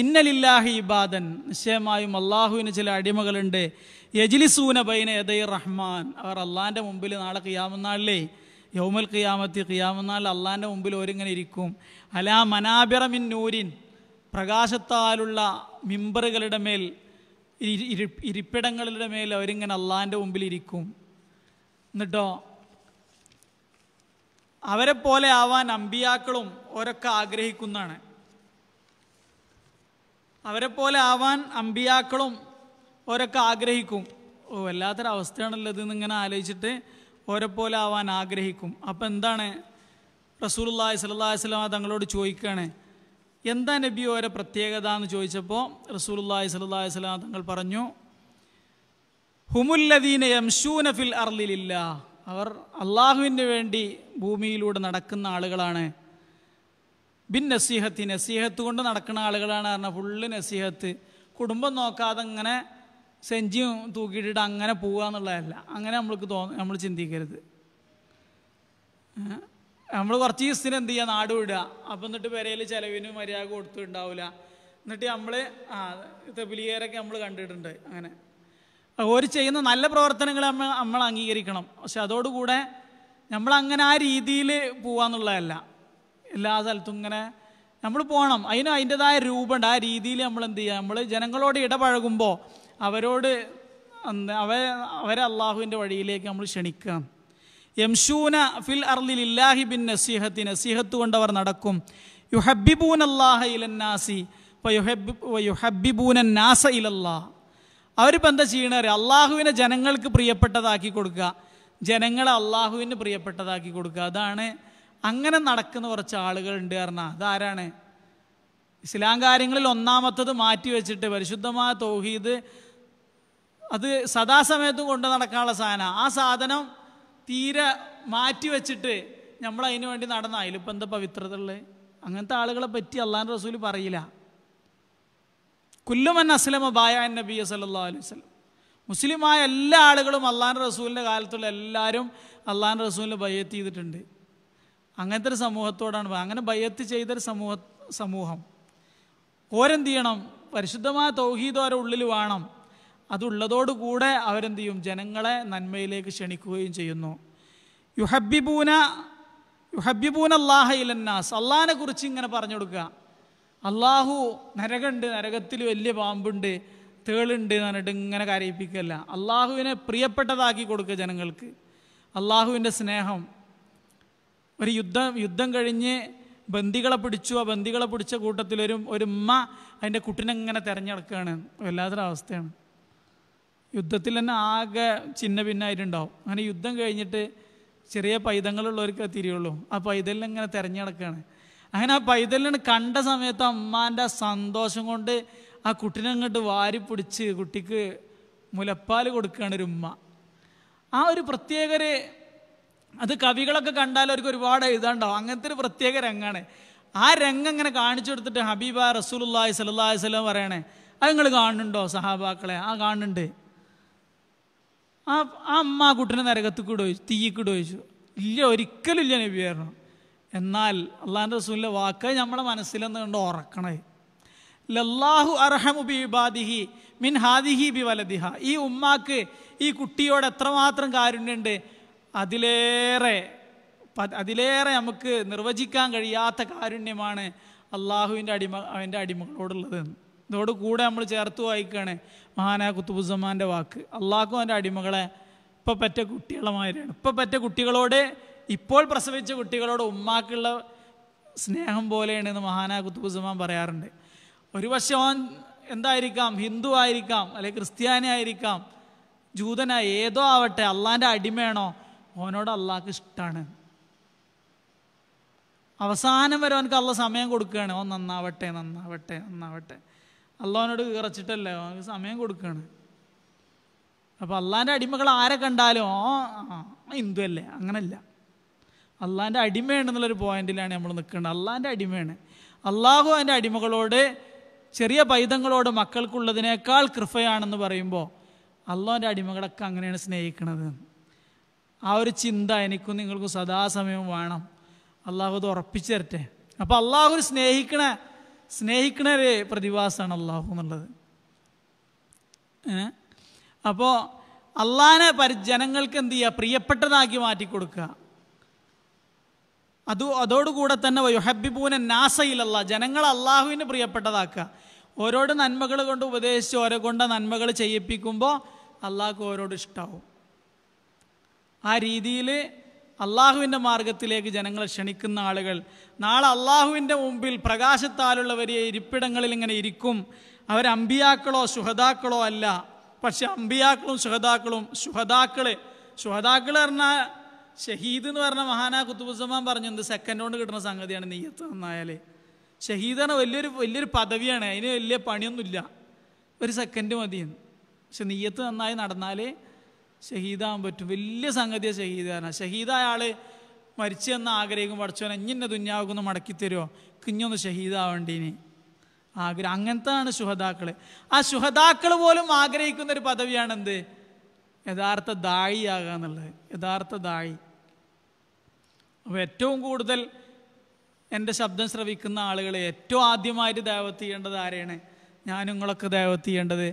ഇന്നലില്ലാഹി ഇബാദൻ നിശ്ചയമായും അള്ളാഹുവിന് ചില അടിമകളുണ്ട് യജിലിസൂന ബൈന എദൈ റഹ്മാൻ അവർ അള്ളാഹാൻ്റെ മുമ്പിൽ നാളെ കിയാമനാളിലേ യൗമൽ കിയാമത്തി കിയാമനാളിൽ അള്ളാഹാൻ്റെ മുമ്പിൽ ഓരിങ്ങനെ ഇരിക്കും അലാ മനാബിറമിൻ നൂരിൻ പ്രകാശത്താലുള്ള മിമ്പറുകളുടെ മേൽ ഇരിപ്പിടങ്ങളുടെ മേൽ അവരിങ്ങനെ അള്ളാൻ്റെ മുമ്പിൽ ഇരിക്കും എന്നിട്ടോ അവരെ പോലെ ആവാൻ അമ്പിയാക്കളും ഓരൊക്കെ ആഗ്രഹിക്കുന്നതാണ് അവരെ പോലെ ആവാൻ അമ്പിയാക്കളും ഓരൊക്കെ ആഗ്രഹിക്കും ഓ വല്ലാത്തൊരവസ്ഥയാണല്ലോ ഇതെന്ന് ഇങ്ങനെ ആലോചിച്ചിട്ട് ഓരെ പോലെ ആവാൻ ആഗ്രഹിക്കും അപ്പം എന്താണ് റസൂൽ അള്ളാഹി സ്വല്ലാ വസ്ലാം തങ്ങളോട് ചോദിക്കുകയാണ് എന്താ നബിയോ ഒരു പ്രത്യേകത എന്ന് ചോദിച്ചപ്പോൾ റസൂലുല്ലാഹി സ്വല്ലല്ലാഹി വസല്ലം തങ്ങൾ പറഞ്ഞു ഹുമുല്ലദീന യംശൂന ഫിൽ അർലിലില്ല അവർ അള്ളാഹുവിന് വേണ്ടി ഭൂമിയിലൂടെ നടക്കുന്ന ആളുകളാണ് ബിൻ നസീഹത്തി നസീഹത്ത് കൊണ്ട് നടക്കുന്ന ആളുകളാണ് പറഞ്ഞാൽ ഫുള്ള് നസീഹത്ത് കുടുംബം നോക്കാതെ അങ്ങനെ സെഞ്ചി തൂക്കിയിട്ടിട്ട് അങ്ങനെ പോവുക എന്നുള്ളതല്ല അങ്ങനെ നമ്മൾക്ക് തോന്നും നമ്മൾ ചിന്തിക്കരുത് നമ്മൾ കുറച്ച് ദിവസത്തിന് എന്ത് ചെയ്യുക നാട് വിടുക അപ്പം എന്നിട്ട് പെരയിൽ ചിലവിന് മര്യാദ കൊടുത്തിട്ടുണ്ടാവില്ല എന്നിട്ട് നമ്മൾ ആ തെബിലിയേരൊക്കെ നമ്മൾ കണ്ടിട്ടുണ്ട് അങ്ങനെ ഓര് ചെയ്യുന്ന നല്ല പ്രവർത്തനങ്ങൾ നമ്മൾ നമ്മൾ അംഗീകരിക്കണം പക്ഷെ അതോടുകൂടെ നമ്മൾ അങ്ങനെ ആ രീതിയിൽ പോവാന്നുള്ളതല്ല എല്ലാ സ്ഥലത്തും ഇങ്ങനെ നമ്മൾ പോകണം അതിന് അതിൻ്റെതായ രൂപമുണ്ട് ആ രീതിയിൽ നമ്മൾ എന്ത് ചെയ്യുക നമ്മൾ ജനങ്ങളോട് ഇടപഴകുമ്പോൾ അവരോട് അവരെ അള്ളാഹുവിൻ്റെ വഴിയിലേക്ക് നമ്മൾ ക്ഷണിക്കുക യംഷൂന ഫിൽ അർലി ലില്ലാഹി ബിൻ നസീഹത്തി നസീഹത്ത് കൊണ്ടവർ നടക്കും യുഹബിബൂൻ അള്ളാഹ ഇലന്നാസി യുഹബിബൂൻ നാസ ഇലല്ലാ അവരിപ്പോൾ എന്താ ചെയ്യണവർ അള്ളാഹുവിനെ ജനങ്ങൾക്ക് പ്രിയപ്പെട്ടതാക്കി കൊടുക്കുക ജനങ്ങളെ അള്ളാഹുവിന് പ്രിയപ്പെട്ടതാക്കി കൊടുക്കുക അതാണ് അങ്ങനെ നടക്കുന്ന കുറച്ച് ആളുകളുണ്ട് കാരണം അതാരാണ് ഇസ്ലാം കാര്യങ്ങളിൽ ഒന്നാമത്തത് മാറ്റി വെച്ചിട്ട് പരിശുദ്ധമായ തൗഹീദ് അത് സദാസമയത്ത് കൊണ്ടു നടക്കാനുള്ള സാധനം ആ സാധനം തീരെ മാറ്റി വെച്ചിട്ട് നമ്മൾ അതിന് വേണ്ടി നടന്ന അതിലിപ്പോൾ എന്താ പവിത്രത ഉള്ളത് അങ്ങനത്തെ ആളുകളെ പറ്റി അള്ളാൻ റസൂൽ പറയില്ല കുല്ലുമൻ അസ്ലമ ബായാൻ നബി സല്ലാ അലൈഹി വസ്ലം മുസ്ലിമായ എല്ലാ ആളുകളും അള്ളാൻ റസൂലിൻ്റെ കാലത്തുള്ള എല്ലാവരും അള്ളാൻ റസൂലിനെ ബയ്യത്ത് ചെയ്തിട്ടുണ്ട് അങ്ങനത്തെ ഒരു സമൂഹത്തോടാണ് അങ്ങനെ ബയ്യത്ത് ചെയ്തൊരു സമൂഹ സമൂഹം ഓരെന്ത് ചെയ്യണം പരിശുദ്ധമായ തൗഹീദ് ഓരോ ഉള്ളിൽ വേണം അതുള്ളതോടുകൂടെ അവരെന്ത് ചെയ്യും ജനങ്ങളെ നന്മയിലേക്ക് ക്ഷണിക്കുകയും ചെയ്യുന്നു യുഹബിബൂന യുഹബിബൂന അള്ളാഹ ഇലന്നാസ് അള്ളാഹിനെ കുറിച്ച് ഇങ്ങനെ പറഞ്ഞു കൊടുക്കുക അള്ളാഹു നരകുണ്ട് നരകത്തിൽ വലിയ പാമ്പുണ്ട് തേളുണ്ട് എന്ന് പറഞ്ഞിട്ട് ഇങ്ങനെ കരയിപ്പിക്കല്ല അള്ളാഹുവിനെ പ്രിയപ്പെട്ടതാക്കി കൊടുക്കുക ജനങ്ങൾക്ക് അള്ളാഹുവിൻ്റെ സ്നേഹം ഒരു യുദ്ധം യുദ്ധം കഴിഞ്ഞ് ബന്ദികളെ പിടിച്ചു ആ ബന്ദികളെ പിടിച്ച കൂട്ടത്തിലൊരു ഒരു ഉമ്മ അതിൻ്റെ കുട്ടിനെങ്ങനെ തിരഞ്ഞെടുക്കുകയാണ് വല്ലാത്തൊരവസ്ഥയാണ് യുദ്ധത്തിൽ തന്നെ ആകെ ചിന്ന ഭിന്നായിട്ടുണ്ടാവും അങ്ങനെ യുദ്ധം കഴിഞ്ഞിട്ട് ചെറിയ പൈതങ്ങളുള്ളവർക്ക് തിരിയുള്ളൂ ആ പൈതലിനെ തിരഞ്ഞെടുക്കുകയാണ് അങ്ങനെ ആ പൈതലിനെ കണ്ട സമയത്ത് അമ്മാൻ്റെ സന്തോഷം കൊണ്ട് ആ കുട്ടിനെ അങ്ങോട്ട് വാരി പിടിച്ച് കുട്ടിക്ക് മുലപ്പാൽ കൊടുക്കുകയാണ് ഒരു ഉമ്മ ആ ഒരു പ്രത്യേക ഒരു അത് കവികളൊക്കെ കണ്ടാൽ അവർക്ക് ഒരുപാട് എഴുതാണ്ടാവും അങ്ങനത്തെ ഒരു പ്രത്യേക രംഗമാണ് ആ രംഗം ഇങ്ങനെ കാണിച്ചു കൊടുത്തിട്ട് ഹബീബ റസൂൽ സലല്ലാഹി സ്വലം പറയണേ അത് നിങ്ങൾ കാണുന്നുണ്ടോ സഹാബാക്കളെ ആ കാണുന്നുണ്ട് ആ അമ്മ ആ കുട്ടിനെ നരകത്തിൽ കൂടെ ഒഴിച്ചു തീയിക്കൂടെ ഒഴിച്ചു ഇല്ല ഒരിക്കലും ഇല്ല നബി പറഞ്ഞു എന്നാൽ അള്ളാഹിൻ്റെ റസൂലിൻ്റെ വാക്ക് നമ്മുടെ മനസ്സിലെന്ന് കണ്ട് ഉറക്കണേ ലല്ലാഹു അർഹമു ബി ബാദിഹി മിൻ ഹാദിഹി ബി വലദിഹ ഈ ഉമ്മാക്ക് ഈ കുട്ടിയോട് എത്രമാത്രം കാരുണ്യുണ്ട് അതിലേറെ അതിലേറെ നമുക്ക് നിർവചിക്കാൻ കഴിയാത്ത കാരുണ്യമാണ് അള്ളാഹുവിൻ്റെ അടിമ അവൻ്റെ അടിമകളോടുള്ളതെന്ന് ഇതോട് കൂടെ നമ്മൾ ചേർത്ത് വായിക്കുകയാണ് മഹാനായ കുത്തുബുസമാൻ്റെ വാക്ക് അള്ളാഹും എൻ്റെ അടിമകളെ ഇപ്പം പറ്റ കുട്ടികളുമാരാണ് ഇപ്പം പറ്റ കുട്ടികളോട് ഇപ്പോൾ പ്രസവിച്ച കുട്ടികളോട് ഉമ്മാക്കുള്ള സ്നേഹം പോലെയാണ് എന്ന് മഹാനായ കുത്തുബുസമാൻ പറയാറുണ്ട് ഒരു പക്ഷേ എന്തായിരിക്കാം ഹിന്ദു ആയിരിക്കാം അല്ലെങ്കിൽ ക്രിസ്ത്യാനി ആയിരിക്കാം ജൂതനായി ഏതോ ആവട്ടെ അള്ളാൻ്റെ അടിമയാണോ ഓനോട് അള്ളാഹ്ക്ക് ഇഷ്ടമാണ് അവസാനം വരെ അവനക്ക് അള്ള സമയം കൊടുക്കുകയാണ് ഓ നന്നാവട്ടെ നന്നാവട്ടെ നന്നാവട്ടെ അള്ളാഹിനോട് ഇറച്ചിട്ടല്ലേ അവന് സമയം കൊടുക്കുകയാണ് അപ്പോൾ അള്ളാഹിൻ്റെ അടിമകൾ ആരെ കണ്ടാലും ഓ ഹിന്ദു അല്ലേ അങ്ങനല്ല അള്ളാഹിൻ്റെ എന്നുള്ളൊരു പോയിന്റിലാണ് നമ്മൾ നിൽക്കുന്നത് അള്ളാഹിൻ്റെ അടിമയാണ് അള്ളാഹു അതിൻ്റെ അടിമകളോട് ചെറിയ പൈതങ്ങളോട് മക്കൾക്കുള്ളതിനേക്കാൾ കൃപയാണെന്ന് പറയുമ്പോൾ അള്ളാഹിൻ്റെ അടിമകളൊക്കെ അങ്ങനെയാണ് സ്നേഹിക്കുന്നത് ആ ഒരു ചിന്ത എനിക്കും നിങ്ങൾക്കും സദാസമയം വേണം അള്ളാഹു അത് ഉറപ്പിച്ചു തരട്ടെ അപ്പോൾ അള്ളാഹു സ്നേഹിക്കണ സ്നേഹിക്കണവരെ പ്രതിഭാസമാണ് അള്ളാഹു എന്നുള്ളത് അപ്പോൾ അള്ളാഹിനെ പരി ജനങ്ങൾക്ക് എന്ത് ചെയ്യുക പ്രിയപ്പെട്ടതാക്കി മാറ്റിക്കൊടുക്കുക അത് അതോടുകൂടെ തന്നെ യുഹബിബൂന നാസയിലല്ല ജനങ്ങൾ അള്ളാഹുവിന് പ്രിയപ്പെട്ടതാക്കുക ഓരോട് നന്മകൾ കൊണ്ട് ഉപദേശിച്ച് ഓരോ കൊണ്ട് നന്മകൾ ചെയ്യിപ്പിക്കുമ്പോൾ അള്ളാഹ്ക്ക് ഓരോട് ഇഷ്ടമാവും ആ രീതിയിൽ അള്ളാഹുവിൻ്റെ മാർഗത്തിലേക്ക് ജനങ്ങളെ ക്ഷണിക്കുന്ന ആളുകൾ നാളെ അള്ളാഹുവിൻ്റെ മുമ്പിൽ പ്രകാശത്താലുള്ള വലിയ ഇരിപ്പിടങ്ങളിൽ ഇങ്ങനെ ഇരിക്കും അവർ അമ്പിയാക്കളോ സുഹതാക്കളോ അല്ല പക്ഷെ അമ്പിയാക്കളും സുഹതാക്കളും സുഹതാക്കൾ സുഹതാക്കൾ പറഞ്ഞാൽ ഷഹീദ് എന്ന് പറഞ്ഞ മഹാനാ കുത്തുബുസമാൻ പറഞ്ഞു എന്ത് സെക്കൻഡ് കൊണ്ട് കിട്ടുന്ന സംഗതിയാണ് നെയ്യത്ത് നന്നായാൽ ഷഹീദാണ് വലിയൊരു വലിയൊരു പദവിയാണ് അതിന് വലിയ പണിയൊന്നുമില്ല ഒരു സെക്കൻഡ് മതിയെന്ന് പക്ഷെ നെയ്യത്ത് നന്നായി നടന്നാലേ ഷഹീദാകാൻ പറ്റും വലിയ സംഗതിയെ ഷഹീദാണ് ഷഹീദായ ആൾ മരിച്ചെന്ന് ആഗ്രഹിക്കും പഠിച്ചോനെ ഇഞ്ഞിൻ്റെ ദുഞ്ഞാവുക്കൊന്ന് മടക്കി തരുമോ കിഞ്ഞൊന്ന് ഇനി ആഗ്രഹം അങ്ങനത്താണ് ശുഹതാക്കൾ ആ ശുഹതാക്കൾ പോലും ആഗ്രഹിക്കുന്ന ഒരു പദവിയാണ് എന്ത് യഥാർത്ഥ ആകുക എന്നുള്ളത് യഥാർത്ഥ ദായി അപ്പോൾ ഏറ്റവും കൂടുതൽ എൻ്റെ ശബ്ദം ശ്രവിക്കുന്ന ആളുകൾ ഏറ്റവും ആദ്യമായിട്ട് ദേവത്ത് ചെയ്യേണ്ടത് ആരെയാണ് ഞാൻ നിങ്ങളൊക്കെ ദേവത്ത് ചെയ്യേണ്ടത്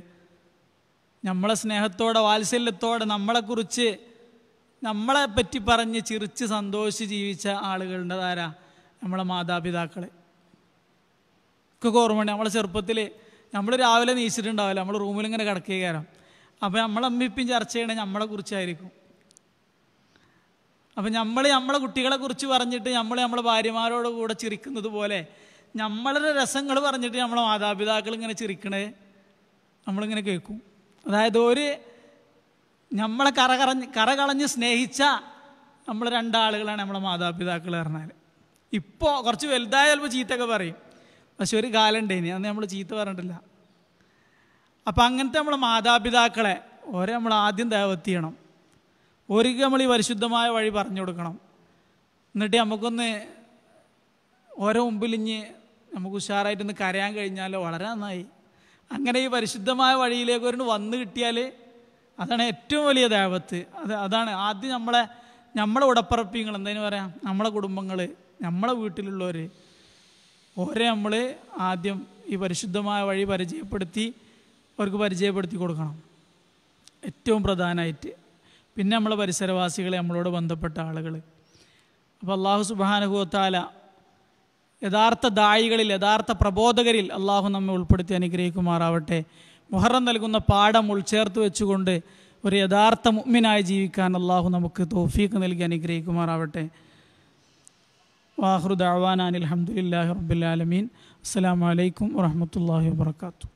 നമ്മളെ സ്നേഹത്തോടെ വാത്സല്യത്തോടെ നമ്മളെക്കുറിച്ച് നമ്മളെ പറ്റി പറഞ്ഞ് ചിരിച്ച് സന്തോഷിച്ച് ജീവിച്ച ആളുകളുടെ ആരാ നമ്മളെ മാതാപിതാക്കളെ ഒക്കെ ഓർമ്മയുണ്ട് നമ്മളെ ചെറുപ്പത്തിൽ നമ്മൾ രാവിലെ നീച്ചിട്ടുണ്ടാവില്ല നമ്മൾ റൂമിലിങ്ങനെ കിടക്കുക കയറാം അപ്പോൾ നമ്മളമ്മിപ്പം ചർച്ച ചെയ്യണേ നമ്മളെ കുറിച്ചായിരിക്കും അപ്പം നമ്മൾ നമ്മളെ കുട്ടികളെ കുറിച്ച് പറഞ്ഞിട്ട് നമ്മൾ നമ്മളെ ഭാര്യമാരോട് കൂടെ ചിരിക്കുന്നത് പോലെ നമ്മളുടെ രസങ്ങൾ പറഞ്ഞിട്ട് നമ്മളെ മാതാപിതാക്കൾ ഇങ്ങനെ ചിരിക്കണേ നമ്മളിങ്ങനെ കേൾക്കും അതായത് ഒരു നമ്മളെ കറകറഞ്ഞ് കറകളഞ്ഞ് സ്നേഹിച്ച നമ്മൾ രണ്ടാളുകളാണ് നമ്മളെ മാതാപിതാക്കൾ പറഞ്ഞാൽ ഇപ്പോൾ കുറച്ച് വലുതായ ചിലപ്പോൾ ചീത്തയൊക്കെ പറയും പക്ഷെ ഒരു കാലം ഉണ്ടേനി അന്ന് നമ്മൾ ചീത്ത പറഞ്ഞിട്ടില്ല അപ്പം അങ്ങനത്തെ നമ്മളെ മാതാപിതാക്കളെ ഓരെ നമ്മൾ ആദ്യം ദേവത്ത് ചെയ്യണം ഒരിക്കൽ നമ്മൾ ഈ പരിശുദ്ധമായ വഴി പറഞ്ഞു കൊടുക്കണം എന്നിട്ട് നമുക്കൊന്ന് ഓരോ മുമ്പിലിഞ്ഞ് നമുക്ക് ഉഷാറായിട്ടൊന്ന് കരയാൻ കഴിഞ്ഞാൽ വളരെ നന്നായി അങ്ങനെ ഈ പരിശുദ്ധമായ വഴിയിലേക്ക് ഒരു വന്നു കിട്ടിയാൽ അതാണ് ഏറ്റവും വലിയ ദേവത്ത് അത് അതാണ് ആദ്യം നമ്മളെ നമ്മളെ ഉടപ്പറപ്പിങ്ങൾ എന്തേനു പറയാം നമ്മളെ കുടുംബങ്ങൾ നമ്മളെ വീട്ടിലുള്ളവർ ഓരെ നമ്മൾ ആദ്യം ഈ പരിശുദ്ധമായ വഴി പരിചയപ്പെടുത്തി അവർക്ക് പരിചയപ്പെടുത്തി കൊടുക്കണം ഏറ്റവും പ്രധാനമായിട്ട് പിന്നെ നമ്മളെ പരിസരവാസികളെ നമ്മളോട് ബന്ധപ്പെട്ട ആളുകൾ അപ്പോൾ അള്ളാഹു സുബാനുഭവത്താല യഥാർത്ഥ ദായികളിൽ യഥാർത്ഥ പ്രബോധകരിൽ അള്ളാഹു നമ്മെ ഉൾപ്പെടുത്തി അനുഗ്രഹിക്കുമാറാവട്ടെ മുഹറം നൽകുന്ന പാഠം ഉൾച്ചേർത്ത് വെച്ചുകൊണ്ട് ഒരു യഥാർത്ഥ മുഗ്മിനായി ജീവിക്കാൻ അള്ളാഹു നമുക്ക് തോഫീക്ക് നൽകി അനുഗ്രഹിക്കുമാറാവട്ടെ വാഹൃദാവാനാൻ അലഹമുല്ലാ റബ്ബുലാലമീൻ അസ്സാം വലൈക്കും വാഹമത്തല്ലാഹി വാത്തു